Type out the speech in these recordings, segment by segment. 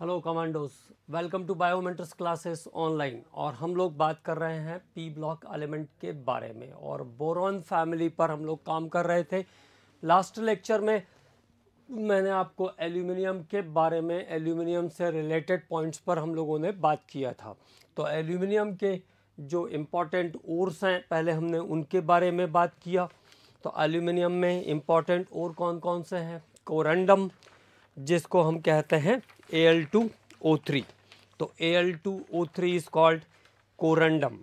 Hello commandos welcome to biometrics classes online और हम लोग बात कर रहे हैं पी ब्लॉक एलिमेंट के बारे में और बोरॉन फैमिली पर हम लोग काम कर रहे थे लास्ट लेक्चर में मैंने आपको एल्यूमिनियम के बारे में एल्यूमिनियम से रिलेटेड पॉइंट्स पर हम लोगों ने बात किया था तो एल्यूमिनियम के जो इम्पॉर्टेंट ओर्स हैं पहले हमने उनके बारे में बात किया तो एल्यूमिनियम में इम्पॉर्टेंट और कौन कौन से हैं कोरेंडम जिसको हम कहते हैं A L two O three तो A L two O three is called corundum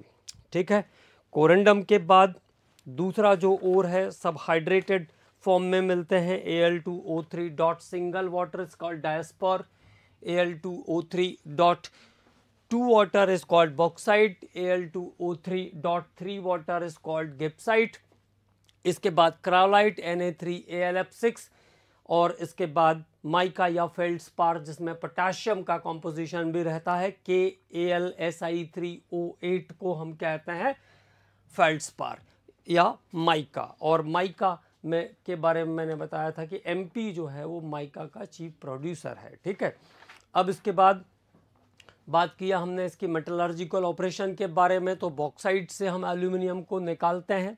ठीक है कोरंडम के बाद दूसरा जो ओर है सब हाइड्रेटेड फॉर्म में मिलते हैं A L two O three dot single water is called diaspore A L two O three dot two water is called bauxite A L two O three dot three water is called gibbsite इसके बाद cryolite N A three A L F six और इसके बाद mica या feldspar जिसमें potassium का composition भी रहता है K A L S I three O eight को हम कहते हैं फेल्ड स्पार या माइका और माइका में के बारे में मैंने बताया था कि एमपी जो है वो माइका का चीफ प्रोड्यूसर है ठीक है अब इसके बाद बात किया हमने इसकी मेटलर्जिकल ऑपरेशन के बारे में तो बॉक्साइड से हम एल्यूमिनियम को निकालते हैं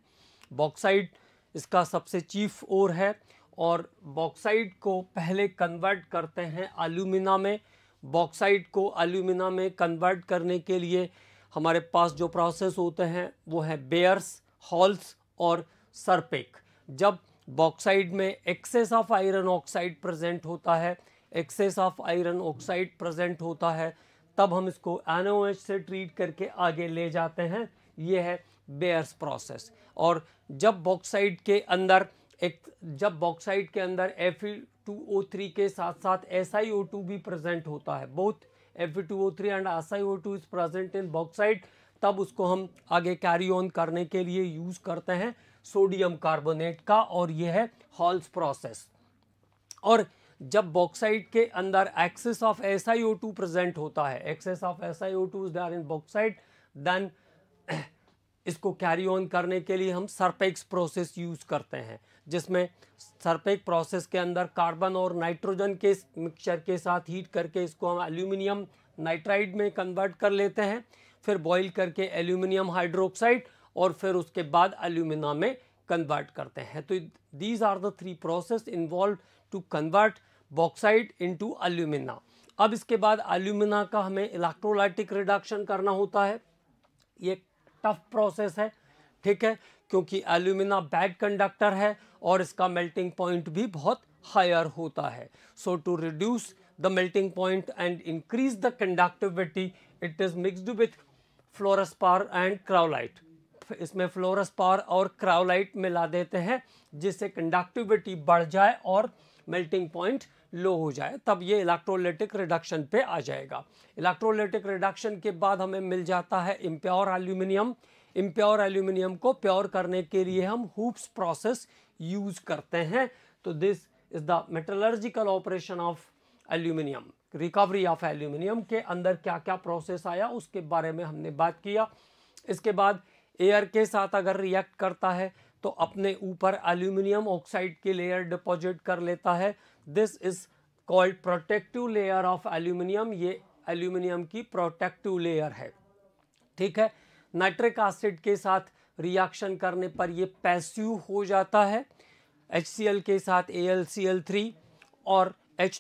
बॉक्साइड इसका सबसे चीफ ओर है और बॉक्साइट को पहले कन्वर्ट करते हैं आलूमिना में बॉक्साइट को एल्यूमिना में कन्वर्ट करने के लिए हमारे पास जो प्रोसेस होते हैं वो है बेयर्स हॉल्स और सरपेक जब बॉक्साइड में excess of iron oxide present होता है excess of iron oxide present होता है तब हम इसको एन से ट्रीट करके आगे ले जाते हैं ये है बेयर्स प्रोसेस और जब बॉक्साइड के अंदर एक जब बॉक्साइट के अंदर एफ के साथ साथ एस भी प्रेजेंट होता है बहुत F and S is present in bauxite तब उसको हम आगे कैरी ऑन करने के लिए यूज़ करते हैं सोडियम कार्बोनेट का और यह है हॉल्स प्रोसेस और जब बॉक्साइट के अंदर excess of S I O two present होता है excess of S I O is in bauxite then इसको कैरी ऑन करने के लिए हम सरपेक्स प्रोसेस यूज़ करते हैं जिसमें सरपेक प्रोसेस के अंदर कार्बन और नाइट्रोजन के मिक्सचर के साथ हीट करके इसको हम एल्यूमिनियम नाइट्राइड में कन्वर्ट कर लेते हैं फिर बॉईल करके एल्यूमिनियम हाइड्रोक्साइड और फिर उसके बाद एल्यूमिना में कन्वर्ट करते हैं तो these are the three process involve to convert bauxite into alumina अब इसके बाद एल्यूमिना का हमें इलेक्ट्रोलाइटिक रिडक्शन करना होता है ये टफ प्रोसेस है ठीक है क्योंकि एल्यूमिना बैड कंडक्टर है और इसका मेल्टिंग पॉइंट भी बहुत हायर होता है so to reduce the melting point and increase the conductivity it is mixed with fluorspar and cryolite इसमें फ्लोरसपार और क्राउलाइट मिला देते हैं जिससे कंडक्टिविटी बढ़ जाए और मेल्टिंग पॉइंट लो हो जाए तब ये इलेक्ट्रोलिटिक रिडक्शन पे आ जाएगा इलेक्ट्रोलिटिक रिडक्शन के बाद हमें मिल जाता है इम्प्योर एल्यूमिनियम इम्प्योर एल्यूमिनियम को प्योर करने के लिए हम हुप्स प्रोसेस यूज करते हैं तो this is the metallurgical operation of aluminium recovery of aluminium के अंदर क्या क्या प्रोसेस आया उसके बारे में हमने बात किया इसके बाद एयर के साथ अगर रिएक्ट करता है तो अपने ऊपर एल्यूमिनियम ऑक्साइड की लेयर डिपॉजिट कर लेता है this is called protective layer of aluminium ये एल्यूमिनियम की प्रोटेक्टिव लेयर है ठीक है नाइट्रिक एसिड के साथ रिएक्शन करने पर ये पैस्यू हो जाता है एच के साथ ए और एच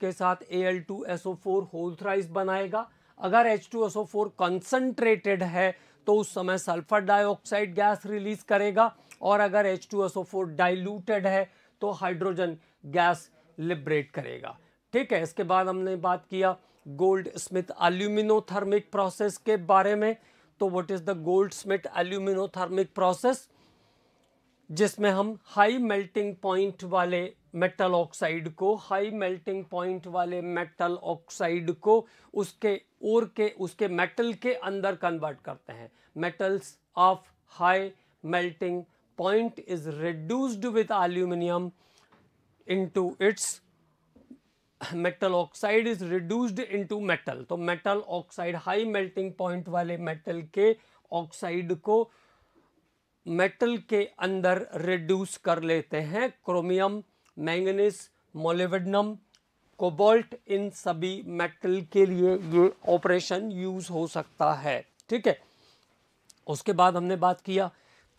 के साथ A L two S four whole thrice बनाएगा अगर H two S O four concentrated है तो उस समय सल्फर डाइऑक्साइड गैस रिलीज करेगा और अगर H two S O four diluted है तो हाइड्रोजन गैस लिबरेट करेगा ठीक है इसके बाद हमने बात किया गोल्ड स्मिथ एल्यूमिनोथर्मिक प्रोसेस के बारे में तो what is the Goldschmidt aluminothermic process जिसमें हम हाई मेल्टिंग पॉइंट वाले मेटल ऑक्साइड को हाई मेल्टिंग पॉइंट वाले मेटल ऑक्साइड को उसके ओर के उसके मेटल के अंदर कन्वर्ट करते हैं metals of high melting point is reduced with aluminium into its metal oxide is reduced into metal तो metal oxide high melting point वाले मेटल के ऑक्साइड को मेटल के अंदर रिड्यूस कर लेते हैं क्रोमियम मैंगनीज मोलिवडनम कोबाल्ट इन सभी मेटल के लिए ये ऑपरेशन यूज हो सकता है ठीक है उसके बाद हमने बात किया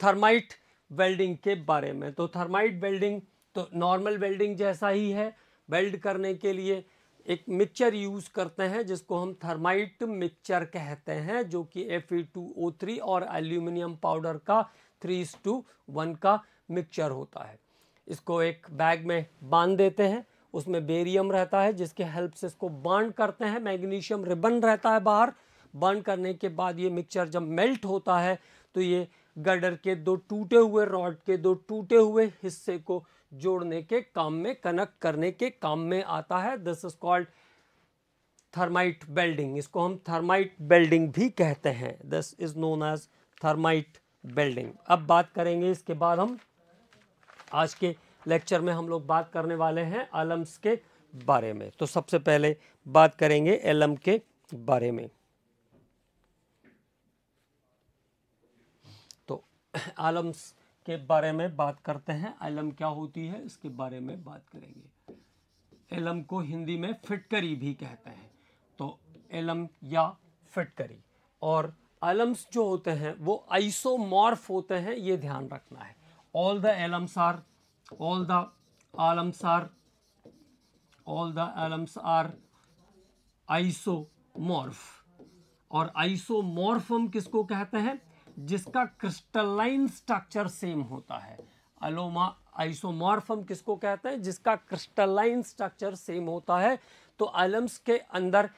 थर्माइट वेल्डिंग के बारे में तो थर्माइट वेल्डिंग तो नॉर्मल वेल्डिंग जैसा ही है वेल्ड करने के लिए एक मिक्सचर यूज़ करते हैं जिसको हम थर्माइट मिक्सचर कहते हैं जो कि Fe2O3 और एल्यूमिनियम पाउडर का थ्री टू वन का मिक्सचर होता है इसको एक बैग में बांध देते हैं उसमें बेरियम रहता है जिसके हेल्प से इसको बांध करते हैं मैग्नीशियम रिबन रहता है बाहर बांध करने के बाद ये मिक्सचर जब मेल्ट होता है तो ये गर्डर के दो टूटे हुए रॉड के दो टूटे हुए हिस्से को जोड़ने के काम में कनेक्ट करने के काम में आता है this is called thermite welding इसको हम थर्माइट बेल्डिंग भी कहते हैं this is known as thermite welding अब बात करेंगे इसके बाद हम आज के लेक्चर में हम लोग बात करने वाले हैं अलम्स के बारे में तो सबसे पहले बात करेंगे एलम के बारे में तो आलम्स के बारे में बात करते हैं एलम क्या होती है इसके बारे में बात करेंगे एलम को हिंदी में फिटकरी भी कहते हैं तो एलम या फिटकरी और एलम्स जो होते हैं वो आइसोमॉर्फ होते हैं ये ध्यान रखना है all the alums are all the alums are all the alums are isomorph और आइसोमॉर्फ हम किसको कहते हैं जिसका क्रिस्टलाइन स्ट्रक्चर सेम होता है अलोमा आइसोमॉर्फम किसको कहते हैं जिसका क्रिस्टलाइन स्ट्रक्चर सेम होता है तो एलम्स के अंदर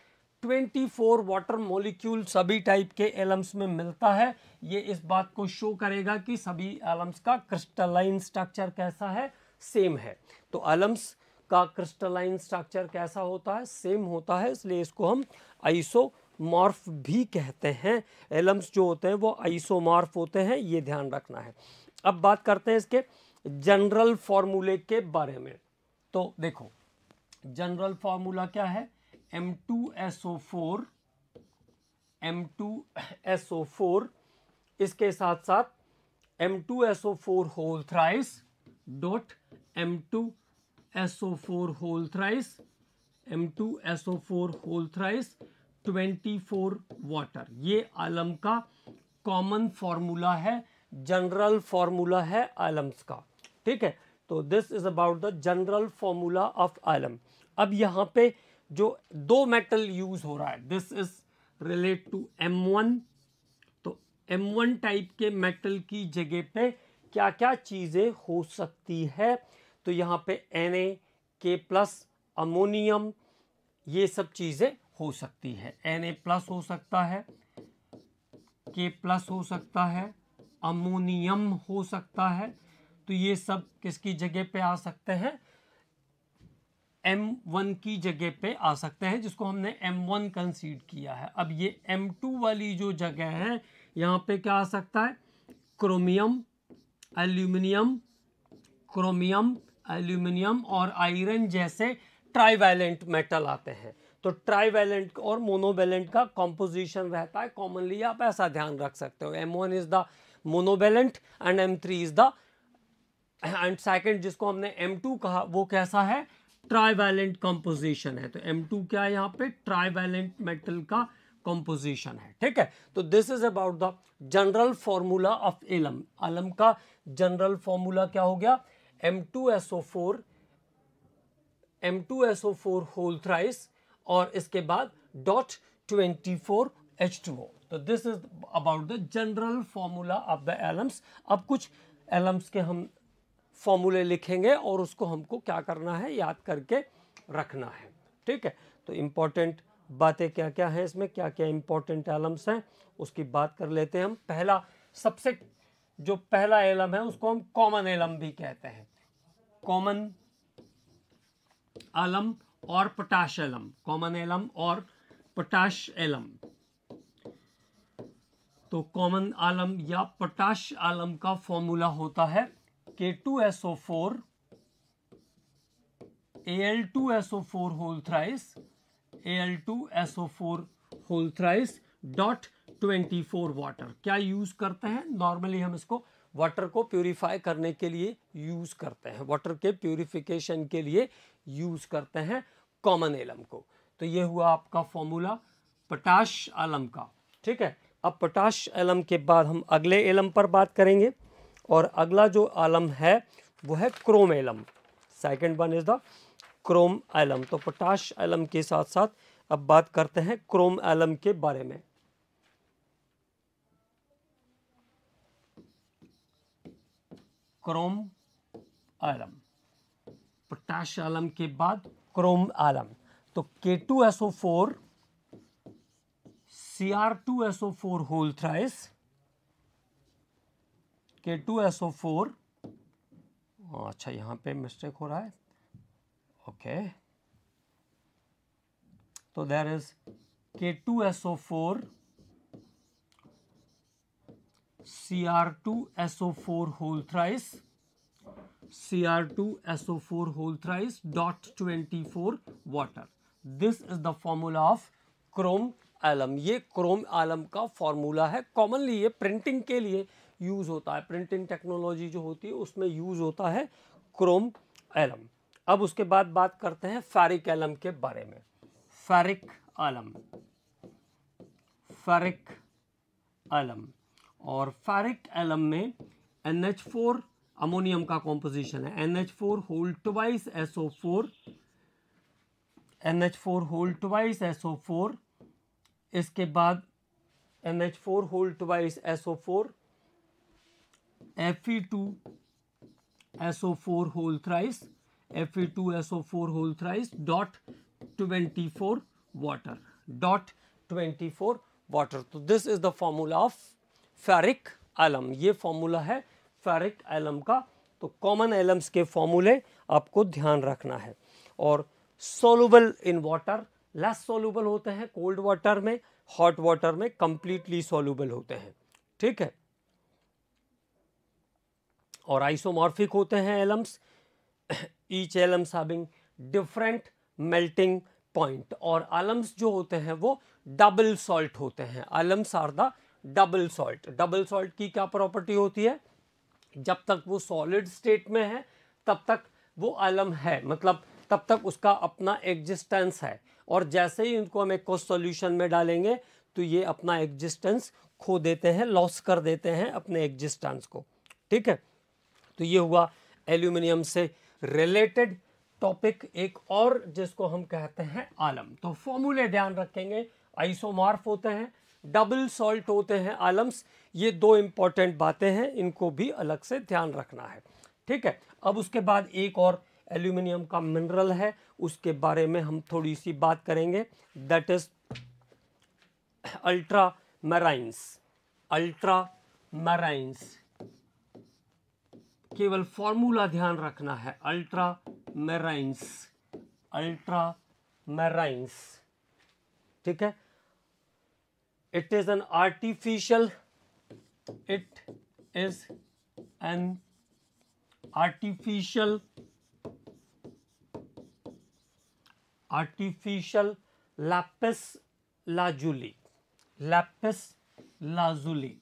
24 वाटर मॉलिक्यूल सभी टाइप के एलम्स में मिलता है ये इस बात को शो करेगा कि सभी एलम्स का क्रिस्टलाइन स्ट्रक्चर कैसा है सेम है तो एलम्स का क्रिस्टलाइन स्ट्रक्चर कैसा होता है सेम होता है इसलिए इसको हम आइसो मॉर्फ भी कहते हैं एलम्स जो होते हैं वो आइसोमॉर्फ होते हैं ये ध्यान रखना है अब बात करते हैं इसके जनरल फॉर्मूले के बारे में तो देखो जनरल फॉर्मूला क्या है M two S O four M two S O four इसके साथ साथ M two S O four whole thrice dot M two S O four whole thrice M two S O four whole thrice 24 water ये alum का common formula है general formula है alums का ठीक है तो this is about the general formula of alum अब यहाँ पे जो दो मेटल यूज़ हो रहा है this is relate to M one तो एम वन टाइप के मेटल की जगह पे क्या क्या चीज़ें हो सकती है तो यहाँ पे एन ए के प्लस अमोनियम ये सब चीज़ें हो सकती है एन ए प्लस हो सकता है के प्लस हो सकता है अमोनियम हो सकता है तो ये सब किसकी जगह पे आ सकते हैं एम वन की जगह पे आ सकते हैं जिसको हमने एम वन कंसीड किया है अब ये एम टू वाली जो जगह है यहाँ पे क्या आ सकता है क्रोमियम एल्यूमिनियम क्रोमियम एल्यूमिनियम और आयरन जैसे ट्राईवैलेंट मेटल आते हैं तो ट्राईवेलेंट और मोनोवेलेंट का कॉम्पोजिशन रहता है कॉमनली आप ऐसा ध्यान रख सकते हो M one is the monovalent and M three is the and second जिसको हमने एम टू कहा वो कैसा है ट्राईवेलेंट कॉम्पोजिशन है तो एम टू क्या है यहाँ पे ट्राईवेलेंट मेटल का कॉम्पोजिशन है ठीक है तो this is about the general formula of alum alum का जनरल फॉर्मूला क्या हो गया M two S O four M two S O four whole thrice और इसके बाद dot twenty four H two O तो this is about the general formula of the alums अब कुछ एलम्स के हम फॉर्मूले लिखेंगे और उसको हमको क्या करना है याद करके रखना है ठीक है तो इम्पॉर्टेंट बातें क्या क्या हैं इसमें क्या क्या इम्पॉर्टेंट एलम्स हैं उसकी बात कर लेते हैं हम पहला सबसे जो पहला एलम है उसको हम कॉमन एलम भी कहते हैं कॉमन आलम और पोटाश एलम कॉमन एलम और पोटाश एलम तो कॉमन आलम या पोटाश आलम का फॉर्मूला होता है K two S O four A L two S O four whole thrice A L two S O four whole thrice dot twenty four water क्या use करते हैं normally हम इसको water को purify करने के लिए यूज़ करते हैं वाटर के प्योरीफिकेशन के लिए यूज़ करते हैं कॉमन एलम को तो ये हुआ आपका फॉर्मूला पटाश आलम का ठीक है अब पटाश एलम के बाद हम अगले एलम पर बात करेंगे और अगला जो आलम है वो है chrome alum second one is the chrome alum तो पोटाश एलम के साथ साथ अब बात करते हैं क्रोम एलम के बारे में क्रोम एलम पोटाश आलम के बाद क्रोम आलम तो K two S O four C R two S O four whole thrice K two S O four अच्छा यहाँ पे मिस्टेक हो रहा है ओके तो there is K two S O four C R two S O four whole thrice C R two S O four whole thrice dot twenty four water this is the formula of chrome alum ये chrome alum का formula है commonly ये printing के लिए use होता है printing technology जो होती है उसमें यूज़ होता है क्रोम एलम अब उसके बाद बात करते हैं फेरिक एलम के बारे में फेरिक आलम फेरिक आलम और फेरिक एलम में एन एच फोर अमोनियम का कॉम्पोजिशन है N H four hold twice S O four N H four hold twice S O four इसके बाद N H four hold twice S O four F E two S O four whole thrice F E two S O four whole thrice dot twenty four water dot twenty four water तो this is the formula of ferric alum ये formula है ferric alum का तो common Elms के फॉर्मूले आपको ध्यान रखना है और soluble in water less soluble होते हैं कोल्ड वाटर में हॉट वाटर में कंप्लीटली सोलूबल होते हैं ठीक है और आइसोमॉर्फिक होते हैं alums each alums having different melting point और आलम्स जो होते हैं वो डबल सॉल्ट होते हैं alums are the double salt double salt की क्या प्रॉपर्टी होती है जब तक वो सॉलिड स्टेट में है तब तक वो अलम है मतलब तब तक उसका अपना एग्जिस्टेंस है और जैसे ही उनको हम एक को सोल्यूशन में डालेंगे तो ये अपना एग्जिस्टेंस खो देते हैं लॉस कर देते हैं अपने एग्जिस्टेंस को ठीक है तो ये हुआ एल्यूमिनियम से रिलेटेड टॉपिक एक और जिसको हम कहते हैं आलम तो फॉर्मूले ध्यान रखेंगे आइसोमार्फ होते हैं डबल सॉल्ट होते हैं आलम्स ये दो इम्पॉर्टेंट बातें हैं इनको भी अलग से ध्यान रखना है ठीक है अब उसके बाद एक और एल्यूमिनियम का मिनरल है उसके बारे में हम थोड़ी सी बात करेंगे that is ultramarines ultramarines केवल फॉर्मूला ध्यान रखना है अल्ट्रा मैराइंस अल्ट्रा मैराइंस ठीक है it is an artificial it is an artificial artificial lapis lazuli lapis lazuli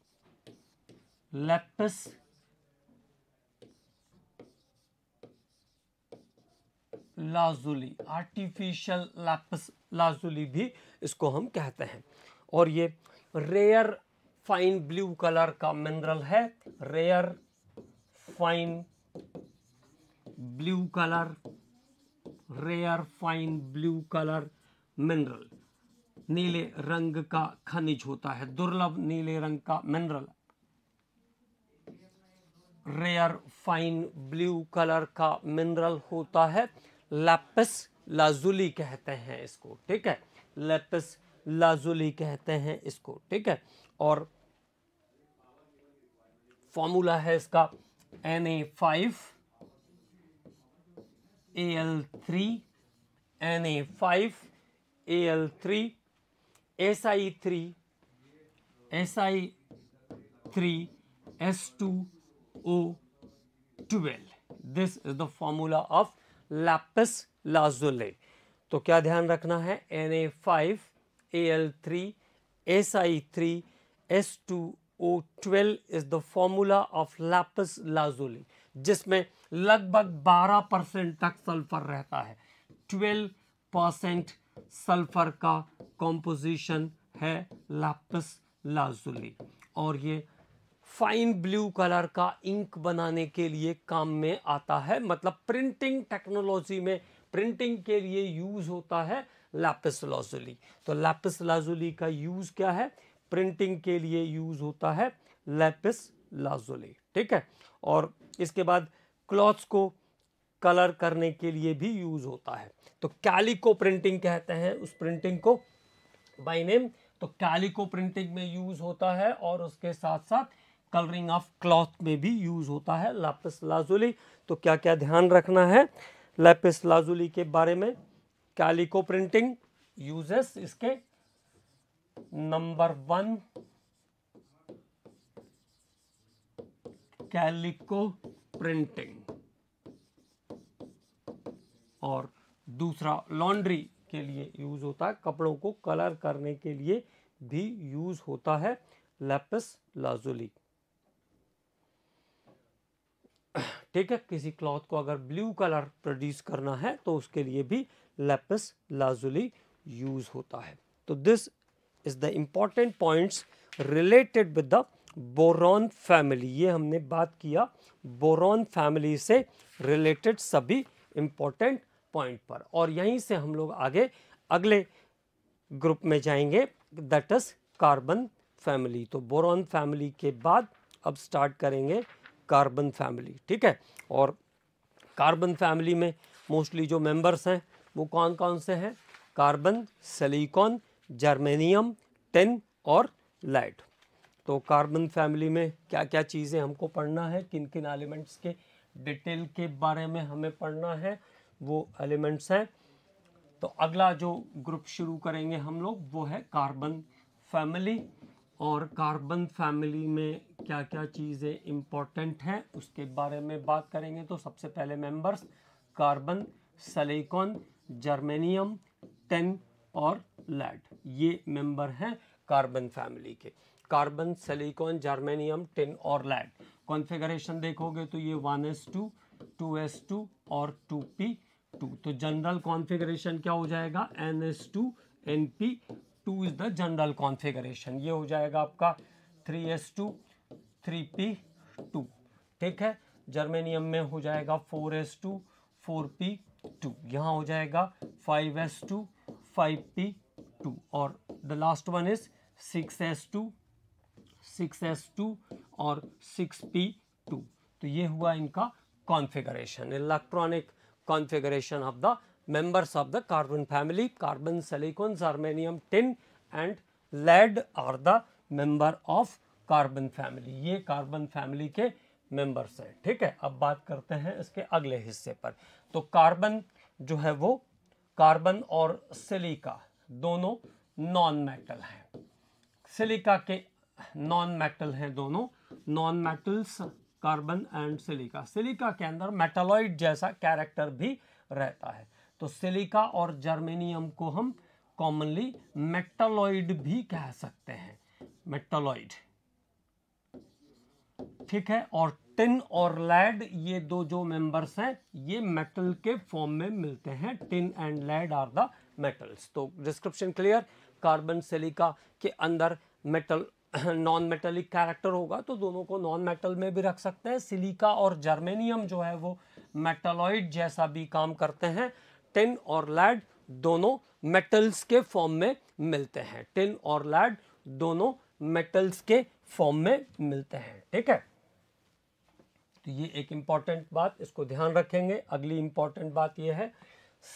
lapis lazuli artificial lapis lazuli भी इसको हम कहते हैं और ये रेयर फाइन ब्लू कलर का मिनरल है rare fine blue colour rare fine blue colour mineral नीले रंग का खनिज होता है दुर्लभ नीले रंग का mineral rare fine blue colour का मिनरल होता है लैपिस लाजुली कहते हैं इसको ठीक है लैपिस लाजुली कहते हैं इसको ठीक है और फॉर्मूला है इसका N A five A L three N A five A L three S I three S I three S two O twelve this is the formula of lapis lazuli तो क्या ध्यान रखना है N A five Al3, Si3, S2O12 is the formula of lapis lazuli जिसमें लगभग 12 percent तक sulphur रहता है 12 परसेंट सल्फर का कॉम्पोजिशन है लापिस लाजुली और ये फाइन ब्लू कलर का इंक बनाने के लिए काम में आता है मतलब प्रिंटिंग टेक्नोलॉजी में प्रिंटिंग के लिए यूज़ होता है लैपिस लाजुली तो लैपिस लाजुली का यूज़ क्या है प्रिंटिंग के लिए यूज़ होता है लेपिस लाजुली ठीक है और इसके बाद क्लॉथ्स को कलर करने के लिए भी यूज़ होता है तो कैलिको प्रिंटिंग कहते हैं उस प्रिंटिंग को बाई नेम तो कैलिको प्रिंटिंग में यूज़ होता है और उसके साथ साथ कलरिंग ऑफ क्लॉथ में भी यूज़ होता है लैपिस लाजुली तो क्या क्या ध्यान रखना है लेपिस लाजुली के बारे में कैलिको प्रिंटिंग यूजेस इसके नंबर वन कैलिको प्रिंटिंग और दूसरा लॉन्ड्री के लिए यूज होता है कपड़ों को कलर करने के लिए भी यूज होता है लेपिस लाजुली ठीक है किसी क्लॉथ को अगर ब्लू कलर प्रोड्यूस करना है तो उसके लिए भी लेपिस लाजुली यूज़ होता है तो this is the important points related with the boron family ये हमने बात किया बोरॉन फैमिली से रिलेटेड सभी इम्पॉर्टेंट पॉइंट पर और यहीं से हम लोग आगे अगले ग्रुप में जाएंगे दैट इज़ कार्बन फैमिली तो बोरॉन फैमिली के बाद अब स्टार्ट करेंगे कार्बन फैमिली ठीक है और कार्बन फैमिली में मोस्टली जो मेंबर्स हैं वो कौन कौन से हैं कार्बन सिलिकॉन जर्मेनियम टेन और लाइट तो कार्बन फैमिली में क्या क्या चीज़ें हमको पढ़ना है किन किन एलिमेंट्स के डिटेल के बारे में हमें पढ़ना है वो एलिमेंट्स हैं तो अगला जो ग्रुप शुरू करेंगे हम लोग वो है कार्बन फैमिली और कार्बन फैमिली में क्या क्या चीज़ें इम्पॉर्टेंट हैं उसके बारे में बात करेंगे तो सबसे पहले members carbon silicon germanium tin और लेड ये मेंबर हैं कार्बन फैमिली के कार्बन सिलिकॉन जर्मेनियम टिन और लेड कॉन्फ़िगरेशन देखोगे तो ये one S two two S two और टू पी टू तो जनरल कॉन्फ़िगरेशन क्या हो जाएगा N S two N P two is the general configuration ये हो जाएगा आपका three S two three P two ठीक है जर्मेनियम में हो जाएगा four S two four P two यहाँ हो जाएगा five S two five P two और the last one is six S two six S two और सिक्स पी टू तो ये हुआ इनका configuration electronic configuration of the members of the carbon family carbon silicon germanium tin and lead are the member of carbon family ये carbon family के members हैं ठीक है अब बात करते हैं इसके अगले हिस्से पर तो कार्बन जो है वो कार्बन और सिलिका दोनों नॉन मेटल हैं सिलिका के नॉन मेटल हैं दोनों non metals carbon and silica silica के अंदर मेटालॉइड जैसा कैरेक्टर भी रहता है तो सिलिका और जर्मेनियम को हम कॉमनली मेटलॉइड भी कह सकते हैं मेटलॉइड ठीक है और टिन और लैड ये दो जो मेंबर्स हैं ये मेटल के फॉर्म में मिलते हैं tin and lead are the metals तो डिस्क्रिप्शन क्लियर कार्बन सिलिका के अंदर मेटल नॉन मेटलिक कैरेक्टर होगा तो दोनों को नॉन मेटल में भी रख सकते हैं सिलिका और जर्मेनियम जो है वो मेटलॉइड जैसा भी काम करते हैं टिन और लैड दोनों मेटल्स के फॉर्म में मिलते हैं टिन और लैड दोनों मेटल्स के फॉर्म में मिलते हैं ठीक है तो ये एक इम्पॉर्टेंट बात इसको ध्यान रखेंगे अगली इम्पॉर्टेंट बात ये है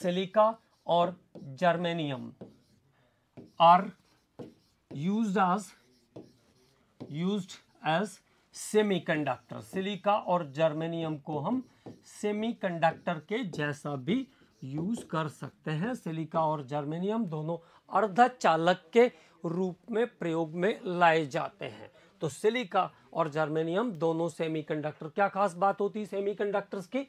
सिलिका और जर्मेनियम आर यूज आज यूज एज सेमीकंडक्टर सिलिका और जर्मेनियम को हम सेमीकंडक्टर के जैसा भी यूज कर सकते हैं सिलिका और जर्मेनियम दोनों अर्धचालक के रूप में प्रयोग में लाए जाते हैं तो सिलिका और जर्मेनियम दोनों सेमीकंडक्टर क्या खास बात होती है सेमीकंडक्टर्स की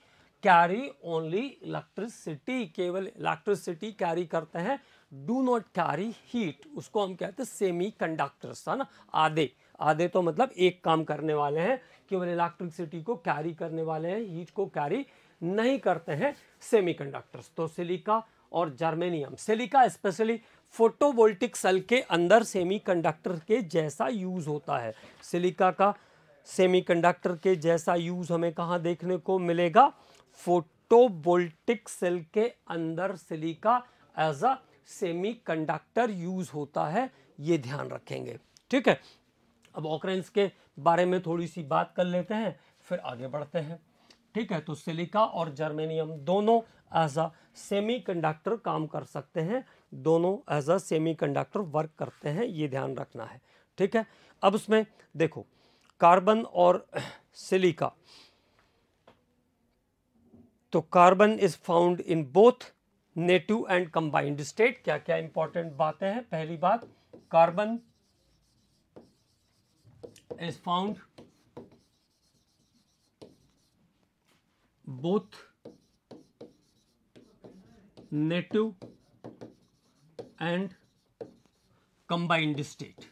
कैरी ओनली इलेक्ट्रिसिटी केवल इलेक्ट्रिसिटी कैरी करते हैं डू नॉट कैरी हीट उसको हम कहते हैं सेमी कंडक्टर्स है ना आधे आधे तो मतलब एक काम करने वाले हैं केवल इलेक्ट्रिसिटी को कैरी करने वाले हैं हीट को कैरी नहीं करते हैं सेमीकंडक्टर्स तो सिलिका और germanium silica specially photovoltaic cell के अंदर सेमीकंडक्टर के जैसा यूज़ होता है सिलिका का सेमीकंडक्टर के जैसा यूज़ हमें कहाँ देखने को मिलेगा फोटोवोल्टिक सेल के अंदर silica as a semiconductor use होता है ये ध्यान रखेंगे ठीक है अब ऑक्रेंस के बारे में थोड़ी सी बात कर लेते हैं फिर आगे बढ़ते हैं ठीक है तो सिलिका और जर्मेनियम दोनों एज अ सेमी कंडक्टर काम कर सकते हैं दोनों एज अ सेमीकंडक्टर वर्क करते हैं ये ध्यान रखना है ठीक है अब उसमें देखो कार्बन और सिलिका तो carbon is found in both native and combined state क्या क्या इंपॉर्टेंट बातें हैं पहली बात carbon is found both native and combined state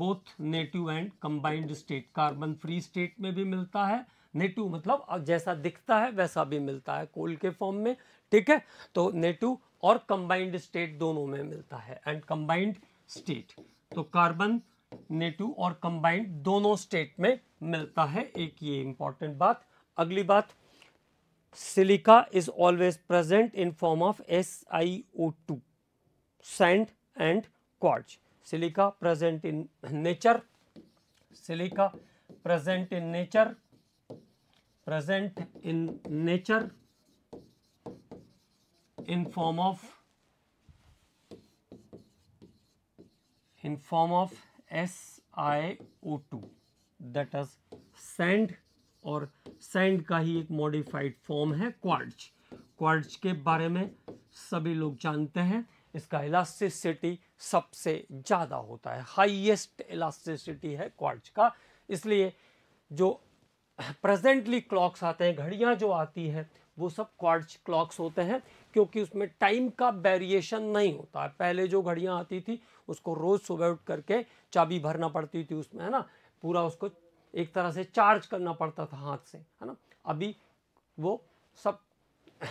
both native and combined state carbon free state में भी मिलता है नेटिव मतलब जैसा दिखता है वैसा भी मिलता है कोल के फॉर्म में ठीक है तो नेटिव और कंबाइंड स्टेट दोनों में मिलता है एंड कंबाइंड स्टेट तो कार्बन नेटिव और कंबाइंड दोनों स्टेट में मिलता है एक ये इंपॉर्टेंट बात अगली बात silica is always present in form of S I O two sand and quartz. Silica present in nature, silica present in nature, present in nature in form of in form of SiO2 that is sand और sand का ही एक modified form है quartz quartz के बारे में सभी लोग जानते हैं इसका इलास्टिसिटी सबसे ज़्यादा होता है हाईएस्ट इलास्टिसिटी है क्वार्ट्ज का इसलिए जो प्रेजेंटली क्लॉक्स आते हैं घड़ियाँ जो आती हैं वो सब क्वार्ट्ज क्लॉक्स होते हैं क्योंकि उसमें टाइम का वेरिएशन नहीं होता है पहले जो घड़ियाँ आती थी उसको रोज़ सुबह उठ करके चाबी भरना पड़ती थी उसमें है ना पूरा उसको एक तरह से चार्ज करना पड़ता था हाथ से है ना अभी वो सब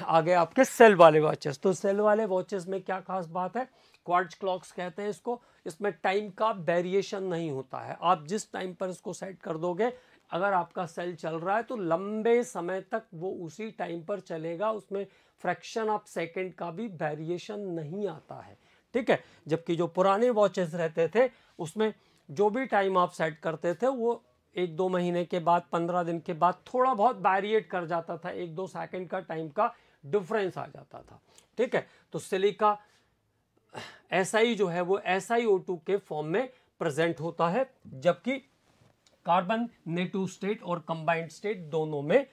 आ गए आपके सेल वाले वॉचेस तो सेल वाले वॉचेस में क्या खास बात है क्वार्ट क्लॉक्स कहते हैं इसको इसमें टाइम का वेरिएशन नहीं होता है आप जिस टाइम पर इसको सेट कर दोगे अगर आपका सेल चल रहा है तो लंबे समय तक वो उसी टाइम पर चलेगा उसमें फ्रैक्शन ऑफ सेकंड का भी वेरिएशन नहीं आता है ठीक है जबकि जो पुराने वॉचेस रहते थे उसमें जो भी टाइम आप सेट करते थे वो एक दो महीने के बाद पंद्रह दिन के बाद थोड़ा बहुत बैरिएट कर जाता था एक दो सेकंड का टाइम का डिफरेंस आ जाता था ठीक है तो सिलिका ऐसा ही जो है वो ऐसा ही एस के फॉर्म में प्रेजेंट होता है जबकि कार्बन नेटिव स्टेट और कंबाइंड स्टेट दोनों में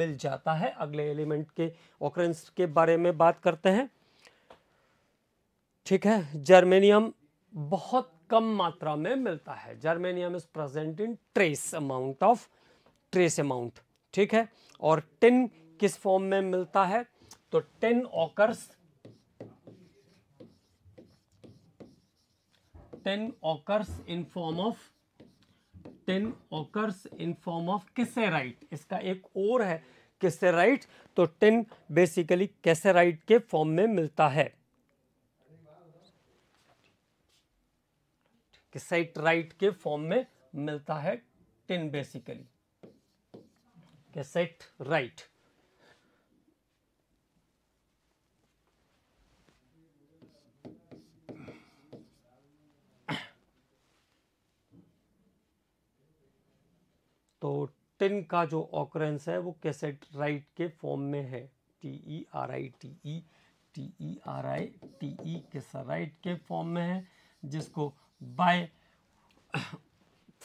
मिल जाता है अगले एलिमेंट के ऑक्रेंस के बारे में बात करते हैं ठीक है जर्मेनियम बहुत कम मात्रा में मिलता है germanium is present in trace amount of trace amount ठीक है और टिन किस फॉर्म में मिलता है तो tin occurs tin occurs in form of tin occurs in form of cassiterite इसका एक और है किसेराइट तो टिन बेसिकली कैसेराइट के फॉर्म में मिलता है कि सेटराइट के फॉर्म में मिलता है tin basically cassiterite तो टिन का जो ऑक्रेंस है वो कैसेट राइट के फॉर्म में है T E R I T E T E R I T E right के फॉर्म में है जिसको बाय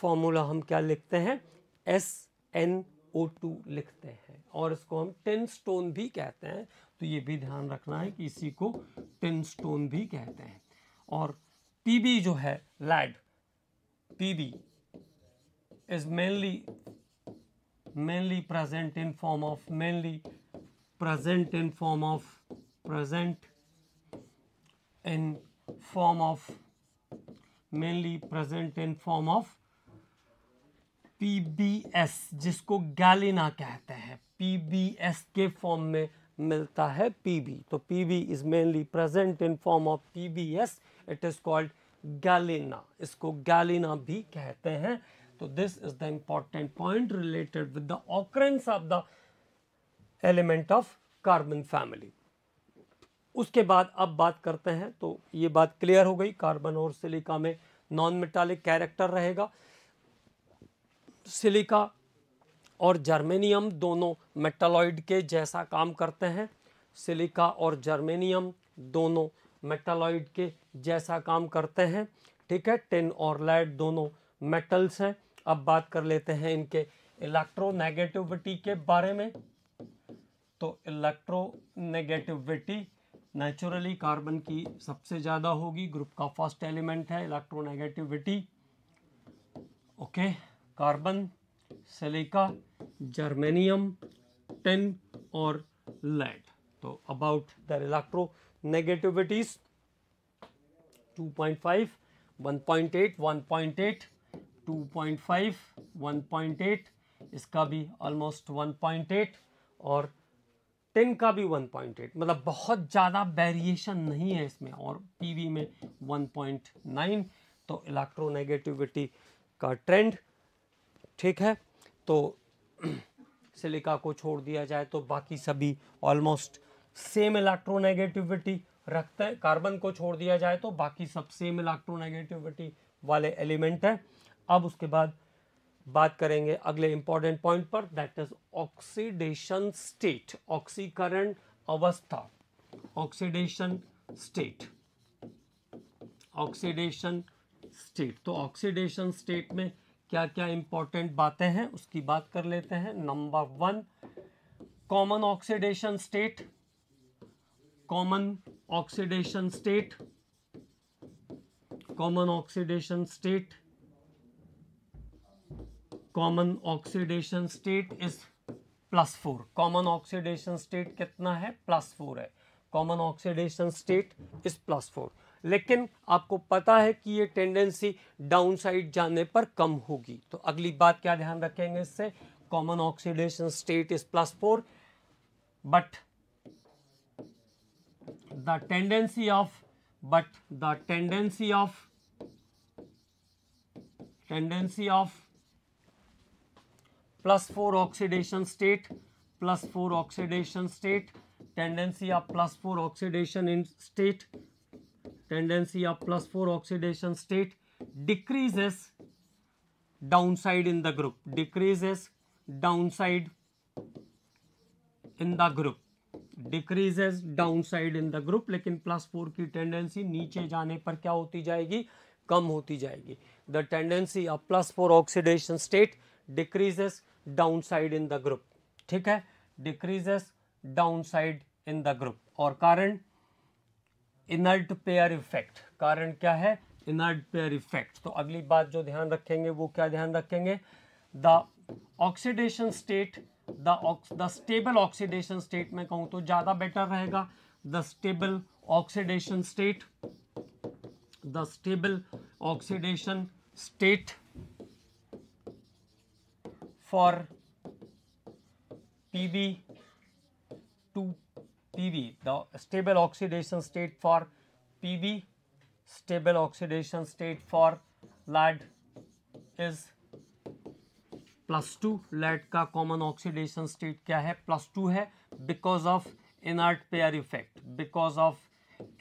फॉर्मूला हम क्या लिखते हैं एस एन ओ टू लिखते हैं और इसको हम टेन स्टोन भी कहते हैं तो ये भी ध्यान रखना है कि इसी को टेन स्टोन भी कहते हैं और बी जो है lead B is mainly mainly present in form of mainly present in form of present in form of mainly present in form of PBS जिसको गैलिना कहते हैं PBS के फॉर्म में मिलता है बी तो B is mainly present in form of S it is called galena इसको galena भी कहते हैं तो this is the important point related with the occurrence of the element of carbon family उसके बाद अब बात करते हैं तो ये बात क्लियर हो गई कार्बन और सिलिका में नॉन मेटालिक कैरेक्टर रहेगा सिलिका और जर्मेनियम दोनों मेटालॉइड के जैसा काम करते हैं सिलिका और जर्मेनियम दोनों मेटालॉइड के जैसा काम करते हैं ठीक है टेन और लेड दोनों मेटल्स हैं अब बात कर लेते हैं इनके इलेक्ट्रोनेगेटिविटी के बारे में तो इलेक्ट्रोनेगेटिविटी नेचुरली कार्बन की सबसे ज़्यादा होगी ग्रुप का फर्स्ट एलिमेंट है electronegativity okay carbon silica germanium tin और लेड तो अबाउट दर इलेक्ट्रो नेगेटिविटीज 2.5 1.8 1.8 2.5 1.8 इसका भी ऑलमोस्ट 1.8 और टेन का भी वन पॉइंट एट मतलब बहुत ज़्यादा वेरिएशन नहीं है इसमें और पीवी में वन पॉइंट नाइन तो इलेक्ट्रोनेगेटिविटी का ट्रेंड ठीक है तो सिलिका को छोड़ दिया जाए तो बाकी सभी ऑलमोस्ट सेम इलेक्ट्रोनेगेटिविटी रखते हैं कार्बन को छोड़ दिया जाए तो बाकी सब सेम इलेक्ट्रोनेगेटिविटी वाले एलिमेंट हैं अब उसके बाद बात करेंगे अगले इंपॉर्टेंट पॉइंट पर दैट इज ऑक्सीडेशन स्टेट ऑक्सीकरण अवस्था ऑक्सीडेशन स्टेट ऑक्सीडेशन स्टेट तो ऑक्सीडेशन स्टेट में क्या क्या इंपॉर्टेंट बातें हैं उसकी बात कर लेते हैं number one common oxidation state common oxidation state common oxidation state common oxidation state is plus four common oxidation state कितना है प्लस फोर है common oxidation state is plus four लेकिन आपको पता है कि ये टेंडेंसी डाउन साइड जाने पर कम होगी तो अगली बात क्या ध्यान रखेंगे इससे common oxidation state is plus four but the tendency of but the tendency of tendency of plus four oxidation state plus four oxidation state tendency of plus four oxidation in state tendency of plus four oxidation state decreases downside in the group decreases downside in the group decreases downside in the group लेकिन plus four की tendency नीचे जाने पर क्या होती जाएगी कम होती जाएगी the tendency of plus four oxidation state decreases down side in the group ठीक है decreases down side in the group और कारण इनर्ट पेयर इफेक्ट कारण क्या है इनर्ट पेयर इफेक्ट तो अगली बात जो ध्यान रखेंगे वो क्या ध्यान रखेंगे the oxidation state the the stable oxidation state में कहूं तो ज़्यादा बेटर रहेगा the stable oxidation state the stable oxidation state for Pb to Pb, the stable oxidation state for Pb, stable oxidation state for lead is plus two lead का common oxidation state क्या है plus two है because of inert pair effect because of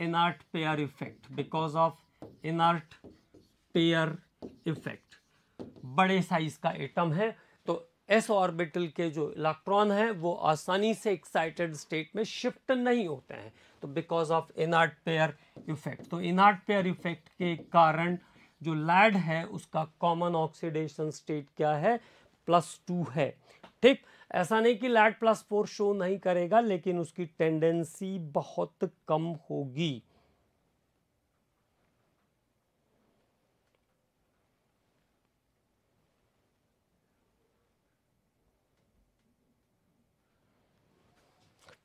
inert pair effect because of inert pair effect बड़े size का atom है S orbital के जो electron हैं वो आसानी से एक्साइटेड स्टेट में शिफ्ट नहीं होते हैं तो because of inert pair effect तो इनार्ट पेयर इफेक्ट के कारण जो लैड है उसका कॉमन ऑक्सीडेशन स्टेट क्या है प्लस टू है ठीक ऐसा नहीं कि लैड प्लस फोर शो नहीं करेगा लेकिन उसकी टेंडेंसी बहुत कम होगी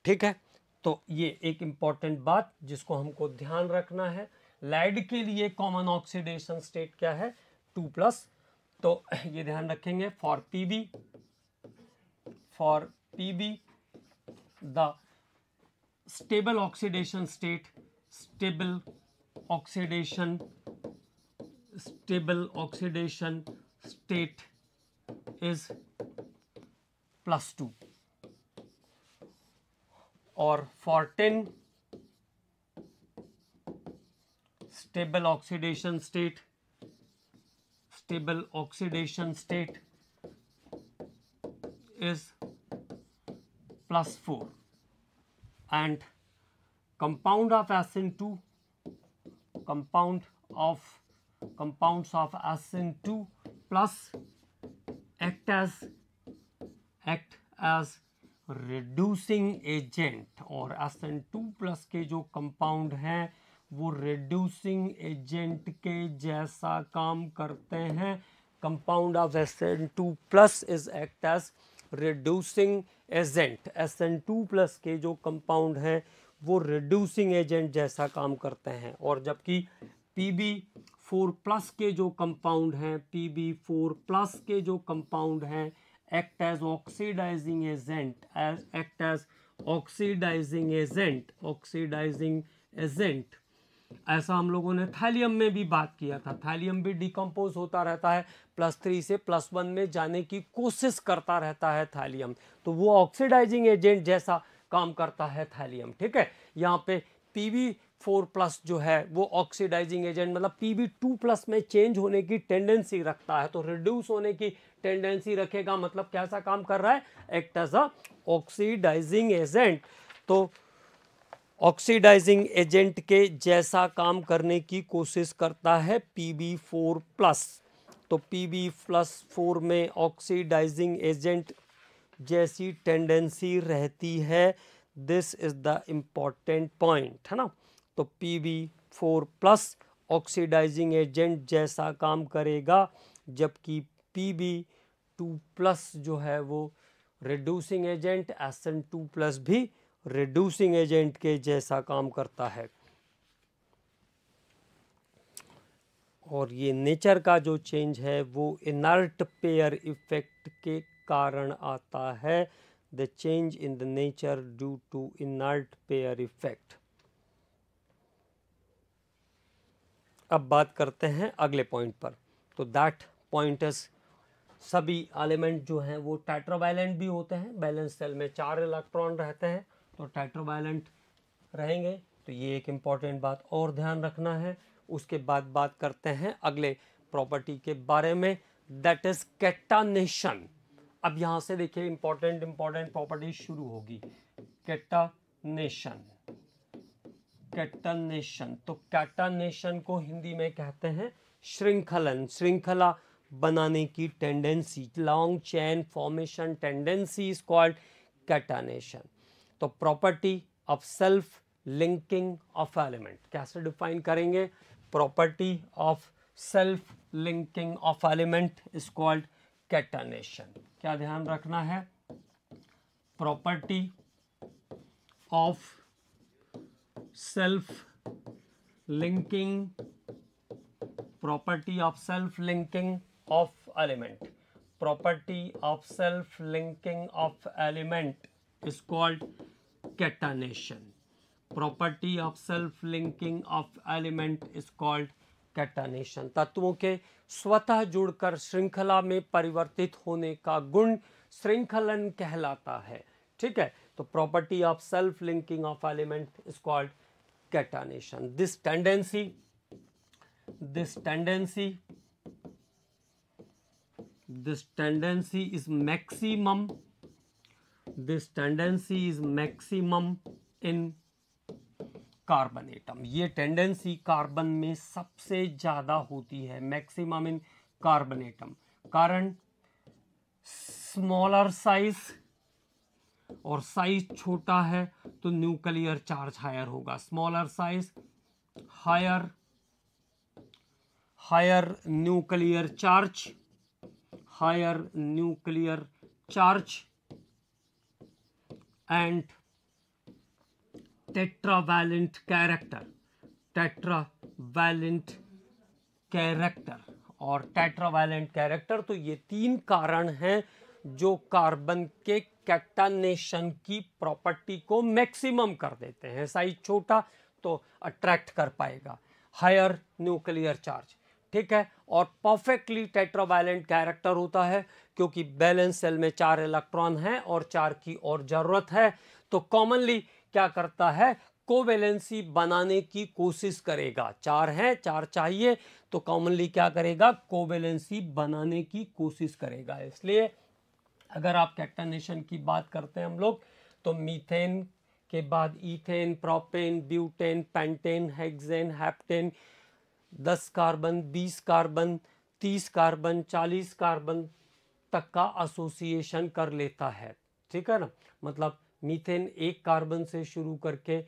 ठीक है तो ये एक इम्पॉर्टेंट बात जिसको हमको ध्यान रखना है लेड के लिए कॉमन ऑक्सीडेशन स्टेट क्या है टू प्लस तो ये ध्यान रखेंगे for PB for PB the stable oxidation state stable oxidation stable oxidation state is plus two or ten, stable oxidation state stable oxidation state is plus 4 and compound of acin 2 compound of compounds of acin 2 plus act as act as reducing agent और S N two plus के जो compound हैं वो reducing agent के जैसा काम करते हैं compound of S N two plus is act as reducing agent S N two plus के जो कंपाउंड हैं वो रिड्यूसिंग एजेंट जैसा काम करते हैं और जबकि पी बी फोर प्लस के जो कंपाउंड हैं पी बी फोर प्लस के जो कंपाउंड हैं act as oxidizing agent as act as oxidizing agent oxidizing agent ऐसा हम लोगों ने थैलियम में भी बात किया था थैलियम भी डिकम्पोज होता रहता है प्लस थ्री से प्लस वन में जाने की कोशिश करता रहता है थैलियम तो वो ऑक्सीडाइजिंग एजेंट जैसा काम करता है थैलियम ठीक है यहाँ पे पीवी फोर प्लस जो है वो ऑक्सीडाइजिंग एजेंट मतलब पी बी टू प्लस में चेंज होने की टेंडेंसी रखता है तो रिड्यूस होने की टेंडेंसी रखेगा मतलब कैसा काम कर रहा है act as a oxidising agent तो ऑक्सीडाइजिंग एजेंट के जैसा काम करने की कोशिश करता है पी बी फोर प्लस तो पी बी प्लस फोर में ऑक्सीडाइजिंग एजेंट जैसी टेंडेंसी रहती है this is the important point है ना तो P V four plus oxidising agent जैसा काम करेगा जबकि पी बी टू प्लस जो है वो reducing agent S N two plus भी रिड्यूसिंग एजेंट के जैसा काम करता है और ये नेचर का जो चेंज है वो इनर्ट पेयर इफेक्ट के कारण आता है the change in the nature due to inert pair effect अब बात करते हैं अगले पॉइंट पर तो दैट पॉइंट सभी एलिमेंट जो हैं वो टैट्रोवायलेंट भी होते हैं बैलेंस सेल में चार इलेक्ट्रॉन रहते हैं तो टैट्रोवायलेंट रहेंगे तो ये एक इम्पॉर्टेंट बात और ध्यान रखना है उसके बाद बात करते हैं अगले प्रॉपर्टी के बारे में दैट इज़ कैटानेशन अब यहाँ से देखिए इम्पॉर्टेंट इम्पॉर्टेंट प्रॉपर्टी शुरू होगी कैटानेशन कैटनेशन तो कैटनेशन को हिंदी में कहते हैं श्रृंखलन श्रृंखला बनाने की tendency long chain formation tendency is called catenation तो property of self linking of element कैसे डिफाइन करेंगे property of self linking of element is called catenation क्या ध्यान रखना है property of self linking property of self linking of element property of self linking of element is called catenation property of self linking of element is called catenation तत्वों के स्वतः जुड़कर श्रृंखला में परिवर्तित होने का गुण श्रृंखलन कहलाता है ठीक है तो property of self linking of element is called catenation. This tendency, this tendency, this tendency is maximum, this tendency is maximum in carbon atom ये टेंडेंसी कार्बन में सबसे ज़्यादा होती है मैक्सिमम इन कार्बन एटम कारण स्मॉलर साइज़ और size छोटा है तो न्यूक्लियर चार्ज हायर होगा smaller size higher higher nuclear charge higher nuclear charge and character tetra tetravalent character और tetravalent कैरेक्टर तो ये तीन कारण हैं जो कार्बन के कैटानेशन की प्रॉपर्टी को मैक्सिमम कर देते हैं साइज छोटा तो अट्रैक्ट कर पाएगा हायर न्यूक्लियर चार्ज ठीक है और परफेक्टली टेट्रावायलेंट कैरेक्टर होता है क्योंकि बैलेंस सेल में चार इलेक्ट्रॉन हैं और चार की और ज़रूरत है तो कॉमनली क्या करता है कोवेलेंसी बनाने की कोशिश करेगा चार हैं चार चाहिए तो कॉमनली क्या करेगा कोवेलेंसी बनाने की कोशिश करेगा इसलिए अगर आप कैक्टानेशन की बात करते हैं हम लोग तो मीथेन के बाद ethane propane butane pentane hexane heptane दस कार्बन बीस कार्बन तीस कार्बन चालीस कार्बन तक का एसोसिएशन कर लेता है ठीक है ना मतलब मीथेन एक कार्बन से शुरू करके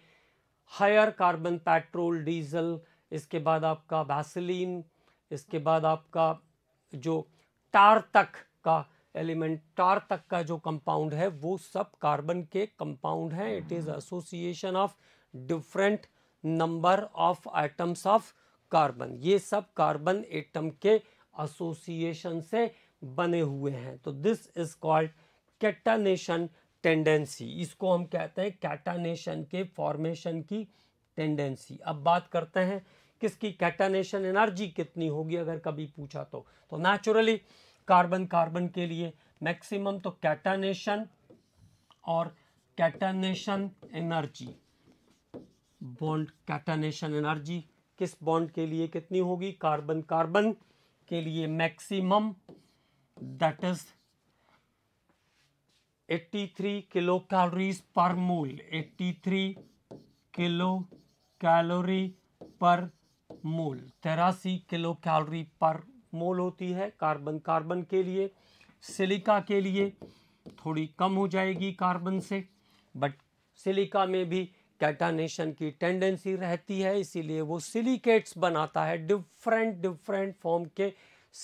हायर कार्बन पेट्रोल डीजल इसके बाद आपका वैसलीन इसके बाद आपका जो टार तक का एलिमेंटार तक का जो कंपाउंड है वो सब कार्बन के कंपाउंड हैं it is association of different number of items of carbon ये सब कार्बन एटम के एसोसिएशन से बने हुए हैं तो this is called catenation tendency इसको हम कहते हैं कैटानेशन के फॉर्मेशन की टेंडेंसी अब बात करते हैं किसकी कैटानेशन एनर्जी कितनी होगी अगर कभी पूछा तो तो नेचुरली कार्बन कार्बन के लिए मैक्सिमम तो कैटानेशन और catenation energy bond catenation energy किस बॉन्ड के लिए कितनी होगी कार्बन कार्बन के लिए maximum that is 83 kilo calories पर मूल 83 किलो कैलोरी पर मूल तेरासी किलो कैलोरी पर मोल होती है कार्बन कार्बन के लिए सिलिका के लिए थोड़ी कम हो जाएगी कार्बन से बट सिलिका में भी कैटानेशन की टेंडेंसी रहती है इसीलिए वो सिलिकेट्स बनाता है डिफरेंट डिफरेंट फॉर्म के